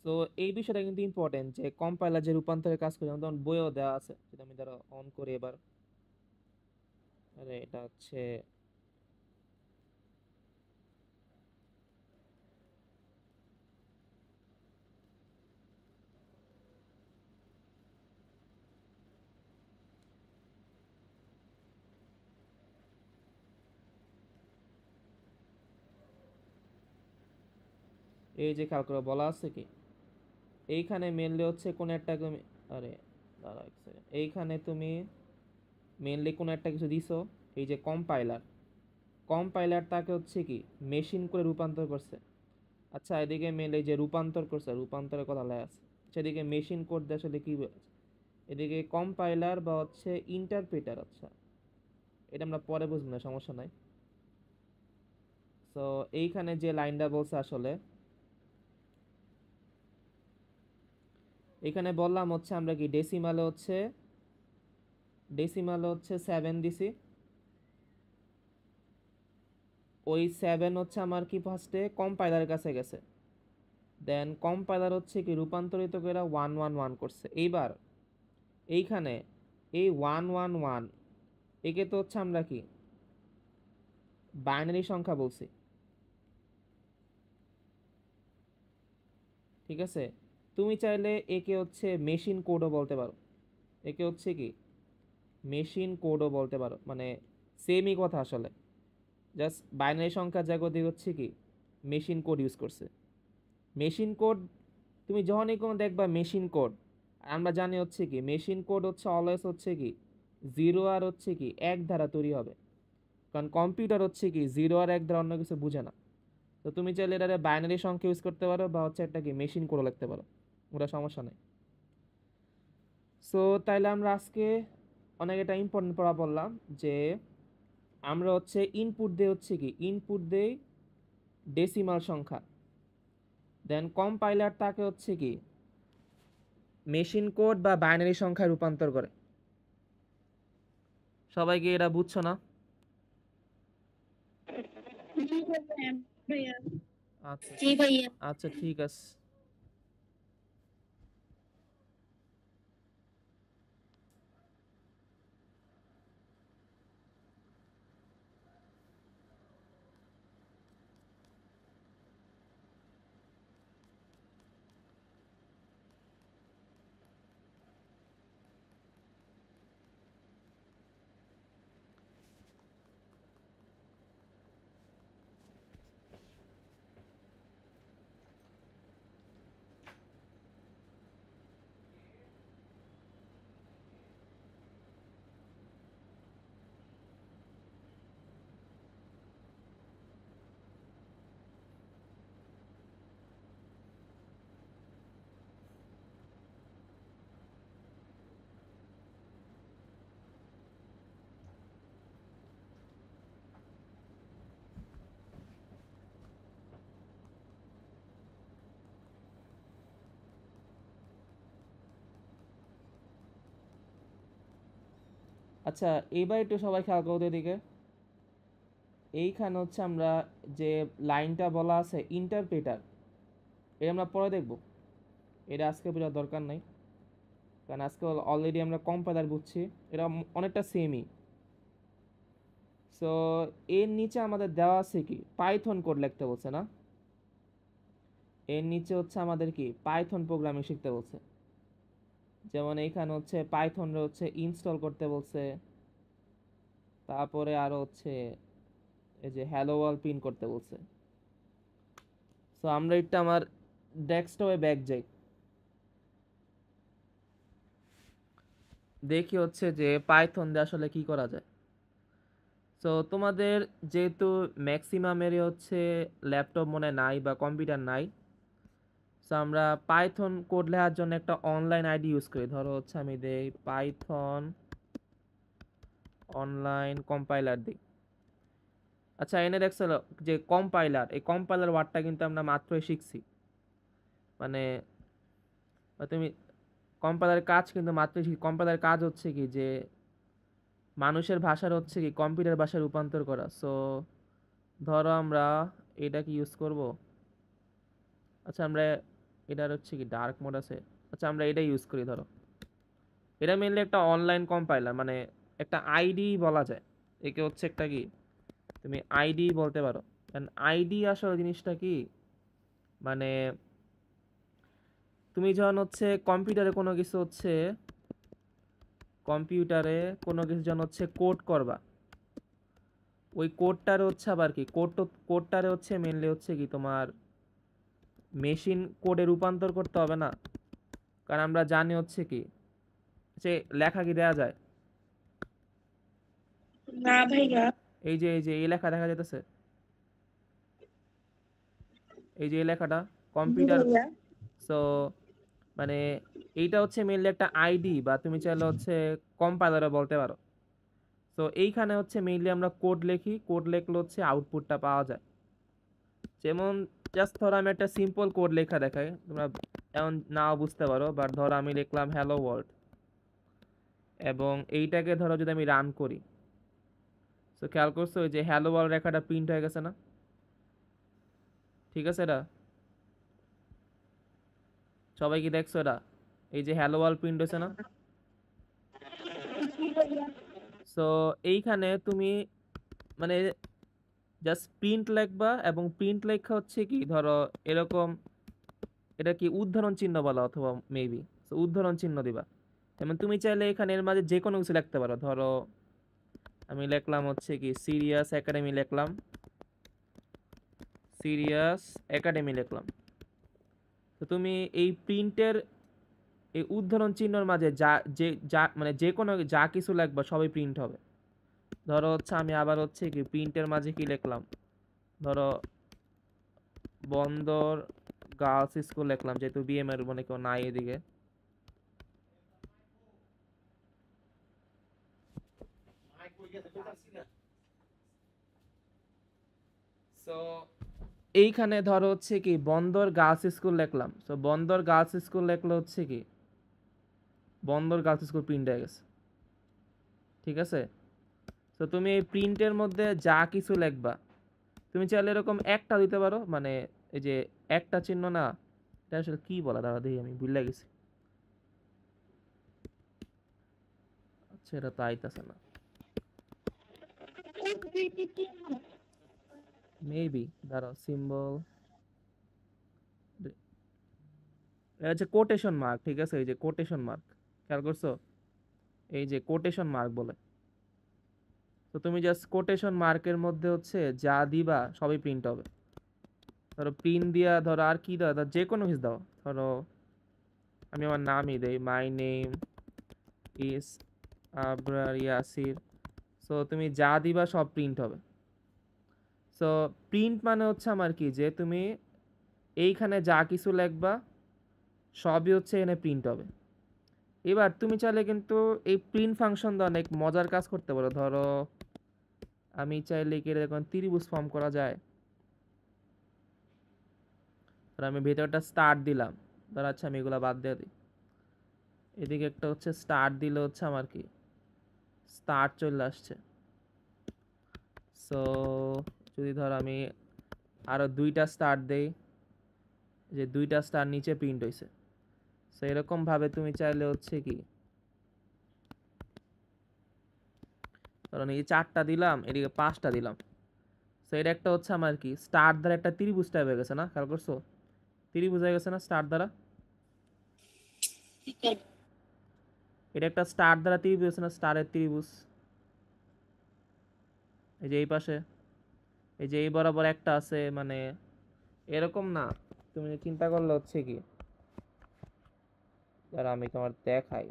তো এই বিষয়টা কিন্তু ইম্পর্টেন্ট যে কম্পাইলার যে রূপান্তরের কাজ করে যেমন বইও দেওয়া আছে যেটা আমি ধরো অন করি এবার আরে এটা হচ্ছে এই যে খেয়াল করে বলা আছে কি এইখানে মেনলি হচ্ছে কোন একটা তুমি আরে দাঁড়া এইখানে তুমি মেনলি কোনো একটা কিছু দিছো এই যে কম্পাইলার কম্পাইলার তাকে হচ্ছে কি মেশিন করে রূপান্তর করছে আচ্ছা এদিকে মেনলি যে রূপান্তর করছে রূপান্তরের কথা লাই আছে সেদিকে মেশিন কোড দিয়ে আসলে কী এদিকে কম্পাইলার বা হচ্ছে ইন্টারপ্রিটার আচ্ছা এটা আমরা পরে বুঝবো না সমস্যা নাই সো এইখানে যে লাইনটা বলছে আসলে এখানে বললাম হচ্ছে আমরা কি ডেসিমালে হচ্ছে ডেসিমালে হচ্ছে সেভেন দিছি ওই সেভেন হচ্ছে আমার কি ফার্স্টে কম্পাইলারের কাছে গেছে দেন কম্পাইলার হচ্ছে কি রূপান্তরিত করে ওয়ান ওয়ান ওয়ান করছে এইবার এইখানে এই ওয়ান ওয়ান ওয়ান একে তো হচ্ছে আমরা কি বাইনারি সংখ্যা বলছি ঠিক আছে তুমি চাইলে একে হচ্ছে মেশিন কোডও বলতে পারো একে হচ্ছে কি মেশিন কোডও বলতে পারো মানে সেমই কথা আসলে জাস্ট বাইনারি সংখ্যা দিয়ে হচ্ছে কি মেশিন কোড ইউজ করছে মেশিন কোড তুমি যখনই কোনো দেখবা মেশিন কোড আমরা জানি হচ্ছে কি মেশিন কোড হচ্ছে অলওয়েজ হচ্ছে কি জিরো আর হচ্ছে কি এক ধারা তৈরি হবে কারণ কম্পিউটার হচ্ছে কি জিরো আর এক ধারা অন্য কিছু বুঝে না তো তুমি চাইলে এটা বাইনারি সংখ্যা ইউজ করতে পারো বা হচ্ছে একটা কি মেশিন কোডও লিখতে পারো ওটা সমস্যা নেই সো তাইলে আমরা আজকে অনেক এটা ইম্পর্টেন্ট পড়া বললাম যে আমরা হচ্ছে ইনপুট দেই হচ্ছে কি ইনপুট দেই ডেসিমাল সংখ্যা দেন কম্পাইলার তাকে হচ্ছে কি মেশিন কোড বা বাইনারি সংখ্যায় রূপান্তর করে সবাইকে এরা বুঝছো না আচ্ছা আচ্ছা ঠিক আছে আচ্ছা এইবার একটু সবাই খেয়াল করো এদিকে এইখানে হচ্ছে আমরা যে লাইনটা বলা আছে ইন্টারপ্রেটার এটা আমরা পরে দেখব এটা আজকে বোঝার দরকার নাই কারণ আজকে অলরেডি আমরা কম্পাদার বুঝছি এটা অনেকটা সেমই সো এর নিচে আমাদের দেওয়া আছে কি পাইথন কোড লিখতে বলছে না এর নিচে হচ্ছে আমাদের কি পাইথন প্রোগ্রামিং শিখতে বলছে যেমন এইখানে হচ্ছে পাইথনরে হচ্ছে ইনস্টল করতে বলছে তারপরে আরও হচ্ছে এই যে হ্যালো ওয়াল পিন করতে বলছে সো আমরা এটা আমার ডেস্কটপে ব্যাক যাই দেখি হচ্ছে যে পাইথন দিয়ে আসলে কি করা যায় সো তোমাদের যেহেতু ম্যাক্সিমামেরই হচ্ছে ল্যাপটপ মনে নাই বা কম্পিউটার নাই সো আমরা পাইথন কোড লেখার জন্য একটা অনলাইন আইডি ইউজ করি ধরো হচ্ছে আমি দেই পাইথন অনলাইন কম্পাইলার দিই আচ্ছা এনে এক্সেল যে কম্পাইলার এই কম্পাইলার ওয়ার্ডটা কিন্তু আমরা মাত্রই শিখছি মানে তুমি কম্পাইলারের কাজ কিন্তু মাত্রই শিখছি কম্পাইলারের কাজ হচ্ছে কি যে মানুষের ভাষার হচ্ছে কি কম্পিউটার ভাষায় রূপান্তর করা সো ধরো আমরা এটা কি ইউজ করব আচ্ছা আমরা এটার হচ্ছে কি ডার্ক মোড আছে আচ্ছা আমরা এটা ইউজ করি ধরো এটা মেনলি একটা অনলাইন কম্পাইলার মানে একটা আইডি বলা যায় একে হচ্ছে একটা কি তুমি আইডি বলতে পারো কারণ আইডি আসলে জিনিসটা কি মানে তুমি যখন হচ্ছে কম্পিউটারে কোনো কিছু হচ্ছে কম্পিউটারে কোনো কিছু যখন হচ্ছে কোড করবা ওই কোডটারে হচ্ছে আবার কি কোড কোডটারে হচ্ছে মেনলি হচ্ছে কি তোমার মেশিন কোডে রূপান্তর করতে হবে না কারণ আমরা জানি হচ্ছে কি সে লেখা কি দেয়া যায় না ভাইয়া এই যে এই যে এই লেখা দেখা যাচ্ছে এই যে এই লেখাটা কম্পিউটার সো মানে এইটা হচ্ছে মেইনলি একটা আইডি বা তুমি চাইলে হচ্ছে কম্পাইলারে বলতে পারো তো এইখানে হচ্ছে মেইনলি আমরা কোড লিখি কোড লিখলে হচ্ছে আউটপুটটা পাওয়া যায় যেমন জাস্ট ধরো আমি একটা সিম্পল কোড লেখা দেখাই তোমরা এমন নাও বুঝতে পারো বাট ধরো আমি লিখলাম হ্যালো ওয়ার্ল্ড এবং এইটাকে ধরো যদি আমি রান করি তো খেয়াল করছো যে হ্যালো ওয়ার্ল্ড রেখাটা প্রিন্ট হয়ে গেছে না ঠিক আছে এটা সবাই কি দেখছো এটা এই যে হ্যালো ওয়ার্ল্ড প্রিন্ট হয়েছে না সো এইখানে তুমি মানে জাস্ট প্রিন্ট লেখবা এবং প্রিন্ট লেখা হচ্ছে কি ধরো এরকম এটা কি উদাহরণ চিহ্ন বলা অথবা মেবি উদাহরণ চিহ্ন দিবা এবং তুমি চাইলে এখানে এর মাঝে যে কোনো কিছু লিখতে পারো ধরো আমি লিখলাম হচ্ছে কি সিরিয়াস একাডেমি লিখলাম সিরিয়াস একাডেমি লিখলাম তো তুমি এই প্রিন্টের এই উদাহরণ চিহ্নর মাঝে যা যে যা মানে যে কোনো যা কিছু লাগবে সবই প্রিন্ট হবে ধরো হচ্ছে আমি আবার হচ্ছে কি প্রিন্টের মাঝে কি লিখলাম ধরো বন্দর গার্লস স্কুল লিখলাম যেহেতু বিএম এর মনে কেউ নাই এদিকে এইখানে ধরো হচ্ছে কি বন্দর গার্লস স্কুল লিখলাম সো বন্দর গার্লস স্কুল লেখলে হচ্ছে কি বন্দর গার্লস স্কুল প্রিন্ট হয়ে গেছে ঠিক আছে তো তুমি এই প্রিন্টের মধ্যে যা কিছু লেখবা তুমি চাইলে এরকম একটা দিতে পারো মানে এই যে একটা চিহ্ন না এটা আসলে কী বলা দাঁড়া দেখি আমি ভুল গেছি আচ্ছা এটা তো আইতাছে না মেবি দাঁড়াও সিম্বল আচ্ছা কোটেশন মার্ক ঠিক আছে এই যে কোটেশন মার্ক খেয়াল করছো এই যে কোটেশন মার্ক বলে তো তুমি জাস্ট কোটেশন মার্কের মধ্যে হচ্ছে যা দিবা সবই প্রিন্ট হবে ধরো প্রিন্ট দিয়া ধরো আর কি দেওয়া যে কোনো কিছু দাও ধরো আমি আমার নামই দেই my name is Abrar Yasir so তুমি যা দিবা সব প্রিন্ট হবে সো প্রিন্ট মানে হচ্ছে আমার কি যে তুমি এইখানে যা কিছু লেখবা সবই হচ্ছে এখানে প্রিন্ট হবে এবার তুমি চাইলে কিন্তু এই প্রিন্ট ফাংশন দিয়ে অনেক মজার কাজ করতে পারো ধরো আমি চাইলে কি দেখুন ত্রিভুজ ফর্ম করা যায় তাহলে আমি ভেতরটা স্টার দিলাম ধর আচ্ছা আমি এগুলো বাদ দিয়ে দিই এদিকে একটা হচ্ছে স্টার দিলে হচ্ছে আমার কি স্টার চলে আসছে সো যদি ধর আমি আরও দুইটা স্টার দেই যে দুইটা স্টার নিচে প্রিন্ট হয়েছে সো এরকমভাবে তুমি চাইলে হচ্ছে কি কারণ এই চারটা দিলাম এদিকে পাঁচটা দিলাম তো এটা একটা হচ্ছে আমার কি স্টার দ্বারা একটা ত্রিভুজ টাইপ হয়ে গেছে না খেয়াল করছো ত্রিভুজ হয়ে গেছে না স্টার দ্বারা এটা একটা স্টার দ্বারা ত্রিভুজ হয়েছে না স্টারের ত্রিভুজ এই যে এই পাশে এই যে এই বরাবর একটা আছে মানে এরকম না তুমি চিন্তা করলে হচ্ছে কি আর আমি তোমার দেখাই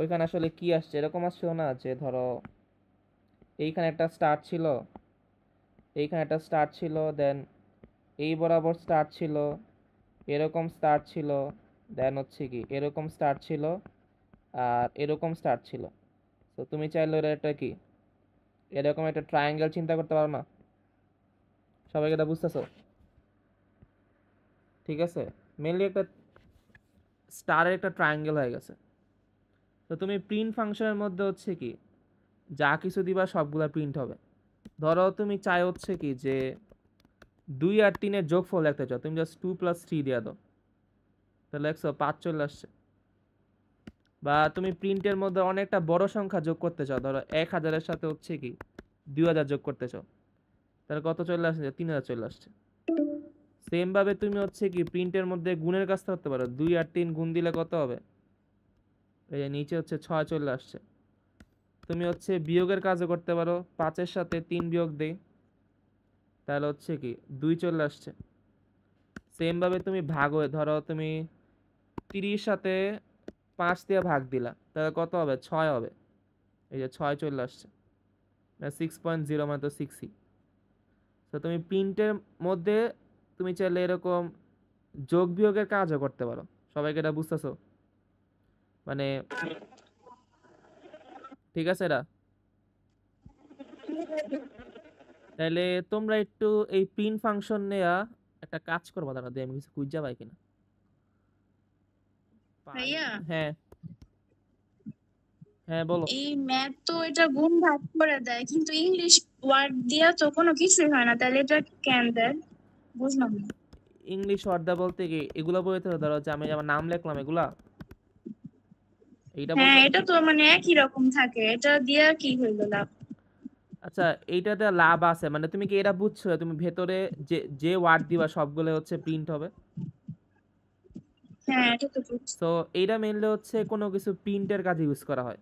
ওইখানে আসলে কি আসছে এরকম আসছেও না আছে ধরো এইখানে একটা স্টার ছিল এইখানে একটা স্টার ছিল দেন এই বরাবর স্টার ছিল এরকম স্টার ছিল দেন হচ্ছে কি এরকম স্টার ছিল আর এরকম স্টার ছিল তো তুমি চাইলে ওরা এটা কি এরকম একটা ট্রায়াঙ্গেল চিন্তা করতে পারো না সবাইকে এটা বুঝতেছো ঠিক আছে মেনলি একটা স্টারের একটা ট্রায়াঙ্গেল হয়ে গেছে তো তুমি প্রিন্ট ফাংশনের মধ্যে হচ্ছে কি যা কিছু দিবা সবগুলা প্রিন্ট হবে ধরো তুমি চাই হচ্ছে কি যে দুই আর তিনের যোগফল লিখতে চাও তুমি জাস্ট টু প্লাস থ্রি দিয়ে দাও তাহলে একশো পাঁচ চলে আসছে বা তুমি প্রিন্টের মধ্যে অনেকটা বড় সংখ্যা যোগ করতে চাও ধরো এক হাজারের সাথে হচ্ছে কি দুই হাজার যোগ করতে চাও তাহলে কত চলে আসছে তিন হাজার চলে আসছে সেমভাবে তুমি হচ্ছে কি প্রিন্টের মধ্যে গুণের কাজ করতে পারো দুই আর তিন গুণ দিলে কত হবে এই যে নিচে হচ্ছে ছয় চলে আসছে তুমি হচ্ছে বিয়োগের কাজও করতে পারো পাঁচের সাথে তিন বিয়োগ দেই তাহলে হচ্ছে কি দুই চলে আসছে সেমভাবে তুমি ভাগ হয়ে ধরো তুমি তিরিশ সাথে পাঁচ দিয়ে ভাগ দিলা তাহলে কত হবে ছয় হবে এই যে ছয় চলে আসছে সিক্স পয়েন্ট জিরো মানে তো সিক্সই তো তুমি প্রিন্টের মধ্যে তুমি চাইলে এরকম যোগ বিয়োগের কাজও করতে পারো সবাইকে এটা বুঝতেছো মানে ঠিক আছে এরা তাহলে তোমরা একটু এই পিন ফাংশন নেয়া একটা কাজ করবা দাঁড়া দিয়ে আমি কিছু কুইজা পাই কিনা হ্যাঁ হ্যাঁ বলো এই ম্যাথ তো এটা গুণ ভাগ করে দেয় কিন্তু ইংলিশ ওয়ার্ড দিয়া তো কোনো কিছুই হয় না তাহলে এটা কেন দেয় বুঝলাম ইংলিশ ওয়ার্ড দা বলতে কি এগুলা বইতে ধরো যে আমি আমার নাম লিখলাম এগুলা এইটা হ্যাঁ এটা তো মানে একই রকম থাকে এটা দিয়ে কি হইলো লাভ আচ্ছা এইটাতে লাভ আছে মানে তুমি কি এটা বুঝছো তুমি ভেতরে যে যে ওয়ার্ড দিবা সবগুলো হচ্ছে প্রিন্ট হবে হ্যাঁ, তো এইটা হচ্ছে কোনো কিছু প্রিন্টের কাজে ইউজ করা হয়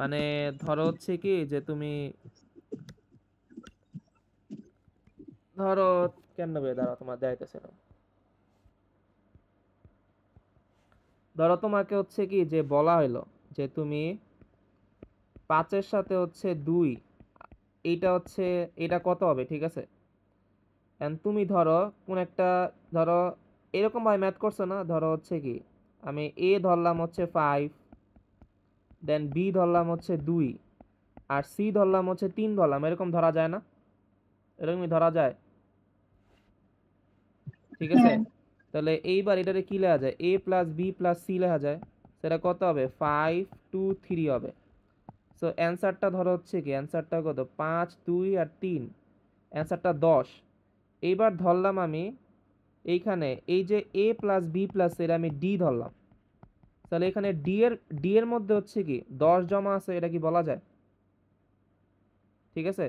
মানে ধরো হচ্ছে কি যে তুমি ধরো কেন দাঁড়াও তোমার দেখাইতেছে ধরো তোমাকে হচ্ছে কি যে বলা হলো যে তুমি পাঁচের সাথে হচ্ছে দুই এটা হচ্ছে এটা কত হবে ঠিক আছে অ্যান্ড তুমি ধরো কোন একটা ধরো এরকমভাবে ম্যাথ করছো না ধরো হচ্ছে কি আমি এ ধরলাম হচ্ছে ফাইভ দেন বি ধরলাম হচ্ছে দুই আর সি ধরলাম হচ্ছে তিন ধরলাম এরকম ধরা যায় না এরকমই ধরা যায় ঠিক আছে হ্যাঁ। তাহলে এইবার এটারে কী লেখা যায় A plus B plus C লেখা যায় সেটা কত হবে ফাইভ টু থ্রি হবে সো অ্যান্সারটা ধরো হচ্ছে কি অ্যান্সারটা কত পাঁচ দুই আর তিন অ্যান্সারটা দশ এইবার ধরলাম আমি এইখানে এই যে এ প্লাস বি প্লাস এর আমি ডি ধরলাম তাহলে এখানে ডি এর ডি এর মধ্যে হচ্ছে কি দশ জমা আছে এটা কি বলা যায় ঠিক আছে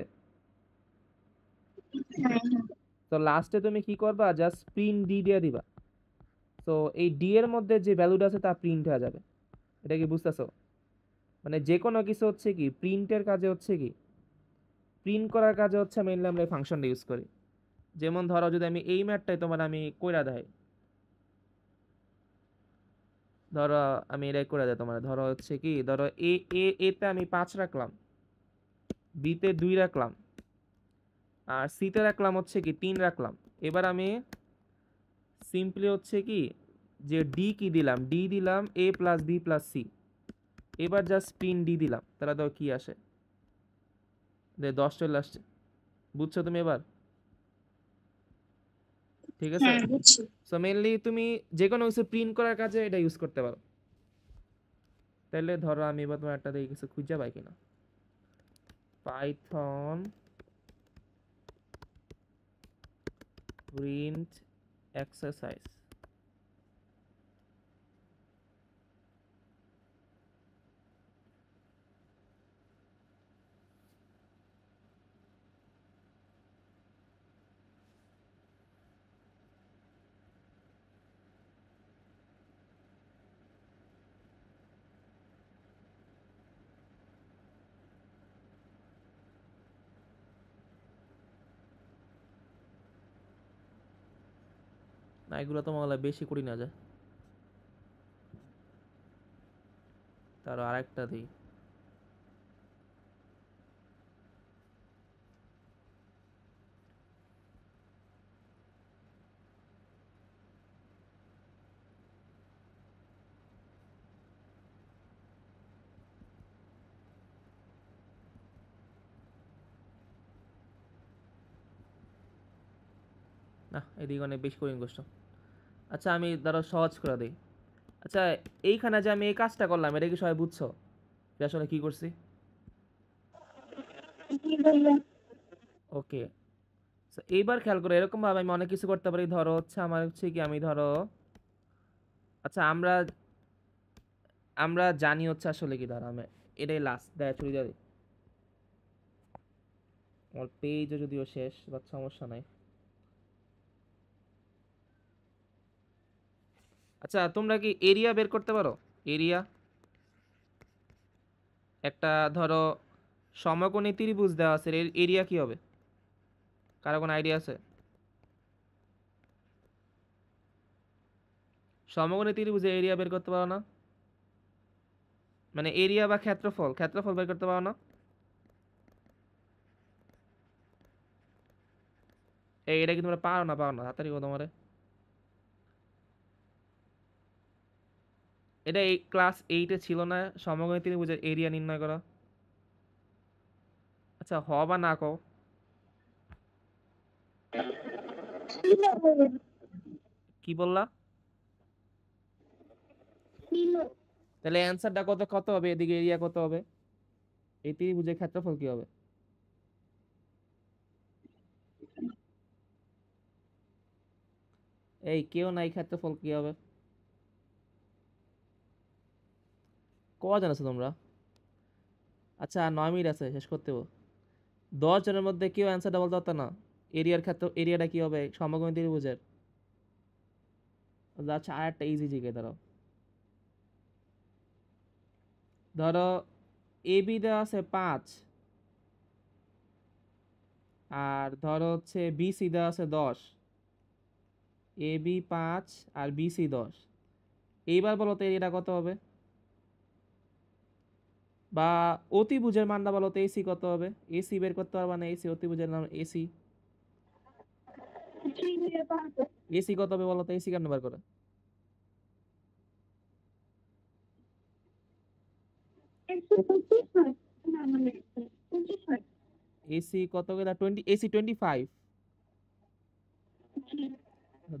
হ্যাঁ, হ্যাঁ। তো লাস্টে তুমি কি করবা জাস্ট প্রিন্ট ডি দিয়ে দিবা সো এই ডি এর মধ্যে যে ভ্যালুটা আছে তা প্রিন্ট হয়ে যাবে এটা কি বুঝতেছো মানে যে কোনো কিছু হচ্ছে কি প্রিন্টের কাজে হচ্ছে কি প্রিন্ট করার কাজে হচ্ছে মেনলি আমরা এই ফাংশনটা ইউজ করি যেমন ধরো যদি আমি এই ম্যাটটাই তোমার আমি কইরা দেয় ধরো আমি এটাই করে দেয় তোমার ধরো হচ্ছে কি ধরো এ এ এতে আমি পাঁচ রাখলাম বিতে দুই রাখলাম আর সিতে রাখলাম হচ্ছে কি তিন রাখলাম এবার আমি সিম্পলি হচ্ছে কি যে ডি কি দিলাম ডি দিলাম A plus B plus C এবার জাস্ট পিন ডি দিলাম তারা দাও কি আসে দশ চলে আসছে বুঝছো তুমি এবার ঠিক আছে সো হ্যাঁ, মেইনলি তুমি যে কোনো কিছু প্রিন্ট করার কাজে এটা ইউজ করতে পারো তাহলে ধরো আমি এবার তোমার একটা দিয়ে কিছু খুঁজে পাই কিনা পাইথন প্রিন্ট exercise এগুলো তো মনে বেশি করি না যায় তার আরেকটা দিই না এদিকে অনেক বেশি করে গোষ্ঠ আচ্ছা আমি ধরো সহজ করে দিই আচ্ছা এইখানে যে আমি এই কাজটা করলাম এটা কি সবাই বুঝছো যে আসলে কি করছি ওকে আচ্ছা, এইবার খেয়াল করো এরকমভাবে আমি অনেক কিছু করতে পারি ধরো হচ্ছে আমার হচ্ছে কি আমি ধরো আচ্ছা আমরা আমরা জানি হচ্ছে আসলে কি ধরো আমি এটাই লাস্ট দেয় ছুটি দেয় আমার পেজও যদিও শেষ বা সমস্যা নাই আচ্ছা তোমরা কি এরিয়া বের করতে পারো এরিয়া একটা ধরো সমকোণী ত্রিভুজ দেওয়া আছে এর এরিয়া কি হবে কারো কোনো আইডিয়া আছে সমকোণী ত্রিভুজে এরিয়া বের করতে পারো না মানে এরিয়া বা ক্ষেত্রফল ক্ষেত্রফল বের করতে পারো না এইটা কি তোমরা পারো না পারো না তাড়াতাড়ি তোমার এটা এই ক্লাস এইটে ছিল না সমগ্র বুঝে এরিয়া নির্ণয় করা আচ্ছা হ বা না কও কি বললা তাহলে অ্যান্সারটা কত কত হবে এদিকে এরিয়া কত হবে এই বুঝে ক্ষেত্রফল কি হবে এই কেউ নাই ক্ষেত্রফল কি হবে কজন আছো তোমরা আচ্ছা নয় মিনিট আছে শেষ করতে দশ জনের মধ্যে কেউ অ্যান্সারটা বলতে পারতো না এরিয়ার ক্ষেত্রে এরিয়াটা কী হবে সমগমিত ত্রিভুজের আচ্ছা আর একটা ইজি জিগে ধরো ধরো এ বি দেওয়া আছে পাঁচ আর ধরো হচ্ছে বি সি দেওয়া আছে দশ এ বি পাঁচ আর বি সি দশ এইবার বলো তো এরিয়াটা কত হবে বা অতিভুজের মানটা বলো তো এসি কত হবে এসি বের করতে পারবা না এসি অতিভুজের নাম এসি এসি কত হবে বলো তো এসি কেন বার করে এসি কত গেলা টোয়েন্টি এসি টোয়েন্টি ফাইভ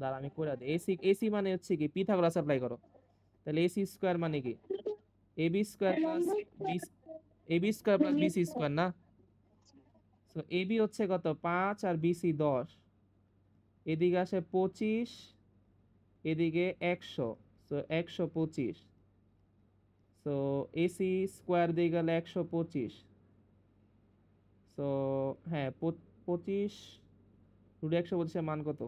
দাঁড়া আমি করে দিই এসি এসি মানে হচ্ছে কি পিথাগোরাস অ্যাপ্লাই করো তাহলে এসি স্কোয়ার মানে কি A B square plus B A B square plus B C square না সো এ হচ্ছে কত পাঁচ আর বি সি দশ এদিকে আসে পঁচিশ এদিকে একশো সো একশো পঁচিশ সো এসি স্কোয়ার দিয়ে গেলে একশো পঁচিশ সো হ্যাঁ পঁচিশ রুট একশো পঁচিশের মান কত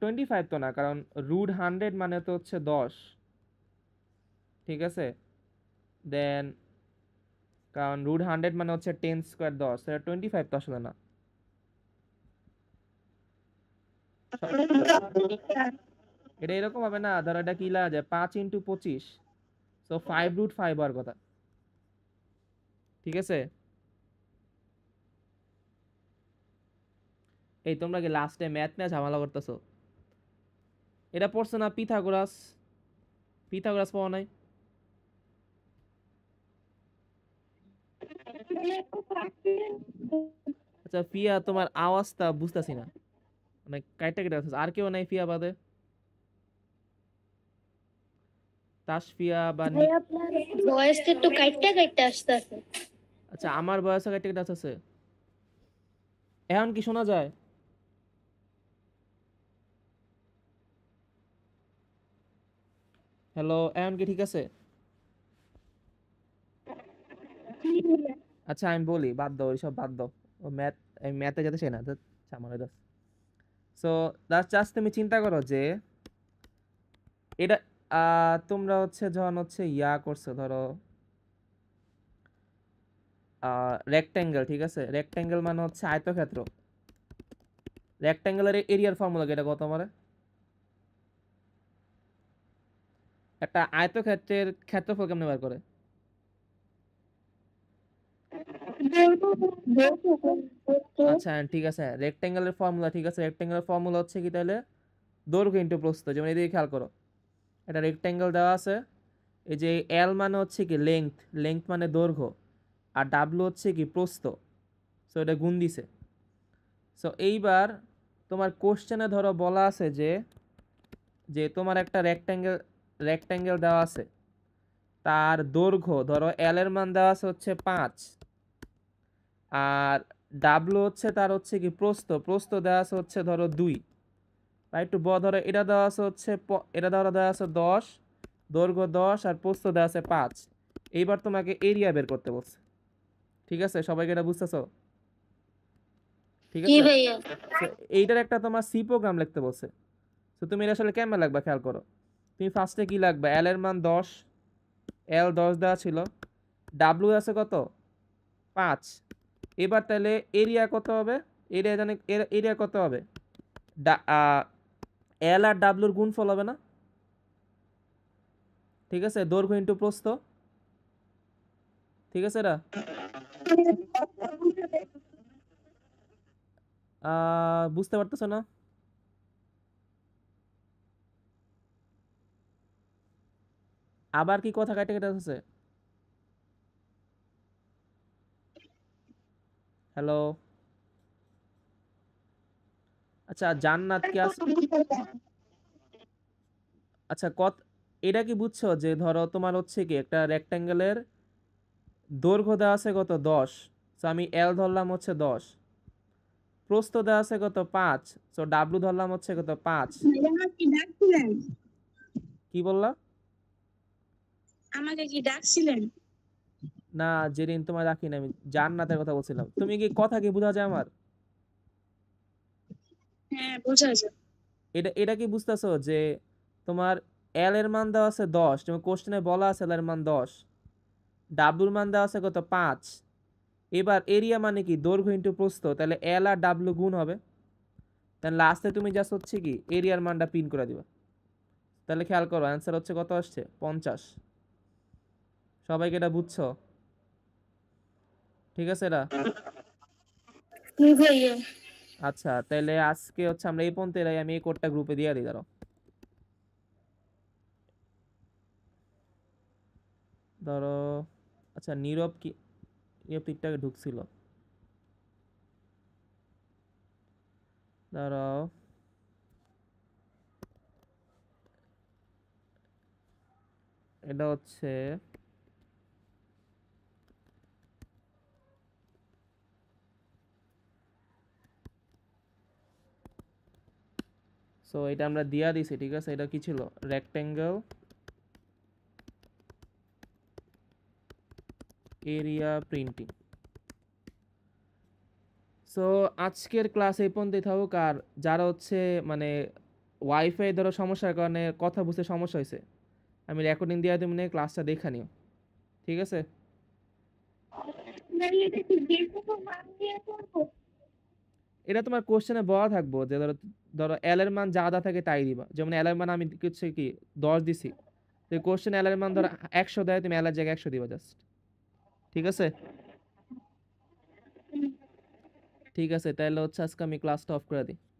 টোয়েন্টি ফাইভ তো না কারণ রুড হান্ড্রেড মানে তো হচ্ছে দশ ঠিক আছে দেন কারণ রুড হান্ড্রেড মানে হচ্ছে টেন স্কোয়ার দশ সেটা টোয়েন্টি ফাইভ তো আসলে না এটা এরকম হবে না ধরো এটা কি লাগা যায় পাঁচ ইন্টু পঁচিশ সো ফাইভ রুট ফাইভ হওয়ার কথা ঠিক আছে এই তোমরা কি লাস্টে ম্যাথ নিয়ে ঝামেলা করতেছ এটা পড়ছে না পিথাগোরাস পিথাগোরাস পাওয়া নাই আচ্ছা ফিয়া তোমার আওয়াজটা বুঝতেছি না মানে কাইটা কেটে আর কেউ নাই ফিয়া বাদে তাসফিয়া বা আচ্ছা আমার বয়স কাইটা কেটে আসছে এখন কি শোনা যায় হ্যালো এমন কি ঠিক আছে আচ্ছা আমি বলি বাদ দাও সব বাদ দাও ও ম্যাথ আমি ম্যাথে যেতে চাই না সামান্য দাস সো দাস চাষ তুমি চিন্তা করো যে এটা তোমরা হচ্ছে যখন হচ্ছে ইয়া করছো ধরো রেক্ট্যাঙ্গেল ঠিক আছে রেক্ট্যাঙ্গেল মানে হচ্ছে আয়তক্ষেত্র রেক্ট্যাঙ্গেলের এরিয়ার ফর্মুলা এটা কত মানে একটা আয়তক্ষেত্রের ক্ষেত্রফল কেমনে বার করে আচ্ছা ঠিক আছে রেক্টেঙ্গেলের ফর্মুলা ঠিক আছে রেক্টেঙ্গেলের ফর্মুলা হচ্ছে কি তাহলে দৈর্ঘ্য ইন্টু প্রস্থ যেমন এদিকে খেয়াল করো এটা রেক্টেঙ্গেল দেওয়া আছে এই যে এল মানে হচ্ছে কি লেংথ লেংথ মানে দৈর্ঘ্য আর ডাব্লু হচ্ছে কি প্রস্থ সো এটা গুণ দিছে সো এইবার তোমার কোশ্চেনে ধরো বলা আছে যে যে তোমার একটা রেক্ট্যাঙ্গেল রেক্ট্যাঙ্গেল দেওয়া আছে তার দৈর্ঘ্য ধরো এল এর মান দেওয়া আছে হচ্ছে পাঁচ আর ডাব্লু হচ্ছে তার হচ্ছে কি প্রস্ত প্রস্ত দেওয়া আছে হচ্ছে ধরো দুই বা ব ধরো এটা দেওয়া আছে হচ্ছে এটা ধরো দেওয়া আছে দশ দৈর্ঘ্য দশ আর প্রস্ত দেওয়া আছে পাঁচ এইবার তোমাকে এরিয়া বের করতে বলছে ঠিক আছে সবাইকে এটা বুঝতেছো ঠিক আছে এইটার একটা তোমার সি প্রোগ্রাম লিখতে বলছে তো তুমি এটা আসলে কেমন লাগবে খেয়াল করো তুমি ফার্স্টে কি লাগবে এল এর মান দশ এল দশ দেওয়া ছিল ডাব্লু আছে কত পাঁচ এবার তাহলে এরিয়া কত হবে এরিয়া জানে এরিয়া কত হবে এল আর ডাব্লুর ফল হবে না ঠিক আছে দৈর্ঘ্য ইন্টু প্রস্থ ঠিক আছে এটা বুঝতে পারতেছ না আবার কি কথা কাটে কেটে যাচ্ছে হ্যালো আচ্ছা জান্নাত কি আছে আচ্ছা কত এটা কি বুঝছো যে ধরো তোমার হচ্ছে কি একটা রেক্ট্যাঙ্গেলের দৈর্ঘ্য দেওয়া আছে কত দশ সো আমি এল ধরলাম হচ্ছে দশ প্রস্থ দেওয়া আছে কত পাঁচ সো ডাব্লু ধরলাম হচ্ছে কত পাঁচ কি বললা আমাকে কি ডাকছিলেন না যেদিন তোমায় না আমি জান্নাতের কথা বলছিলাম তুমি কি কথা কি বোঝা যায় আমার হ্যাঁ বোঝা যায় এটা এটা কি বুঝতেছো যে তোমার এল এর মান দেওয়া আছে দশ তুমি কোশ্চেনে বলা আছে এল এর মান দশ ডাব্লুর মান দেওয়া আছে কত পাঁচ এবার এরিয়া মানে কি দৈর্ঘ্য ইন্টু প্রস্থ তাহলে এল আর ডাব্লু গুণ হবে তাহলে লাস্টে তুমি যা হচ্ছে কি এরিয়ার মানটা পিন করে দিবা তাহলে খেয়াল করো অ্যান্সার হচ্ছে কত আসছে পঞ্চাশ সবাইকে এটা বুঝছো ঠিক আছে এটা আচ্ছা তাহলে আজকে হচ্ছে আমরা এই পন্তে এরাই আমি এই কোডটা গ্রুপে দিয়ে দিই ধরো ধরো আচ্ছা নীরব কি নীরব টিকটাকে ঢুকছিল ধরো এটা হচ্ছে সো এটা আমরা দিয়া দিছি ঠিক আছে এটা কি ছিল রেক্টেঙ্গেল এরিয়া প্রিন্টিং সো আজকের ক্লাস এই পর্যন্তই থাকুক আর যারা হচ্ছে মানে ওয়াইফাই ধরো সমস্যার কারণে কথা বুঝতে সমস্যা হয়েছে আমি রেকর্ডিং দিয়ে তুমি ক্লাসটা দেখা নিও ঠিক আছে এটা তোমার কোশ্চেনে বলা থাকবো যে ধরো ধরো এল এর মান যা দা থাকে তাই দিবা যেমন এল এর মান আমি হচ্ছে কি দশ দিছি তো কোশ্চেন এল এর মান ধরো একশো দেয় তুমি এল এর জায়গায় একশো দিবা জাস্ট ঠিক আছে ঠিক আছে তাহলে হচ্ছে আজকে আমি ক্লাসটা অফ করে দিই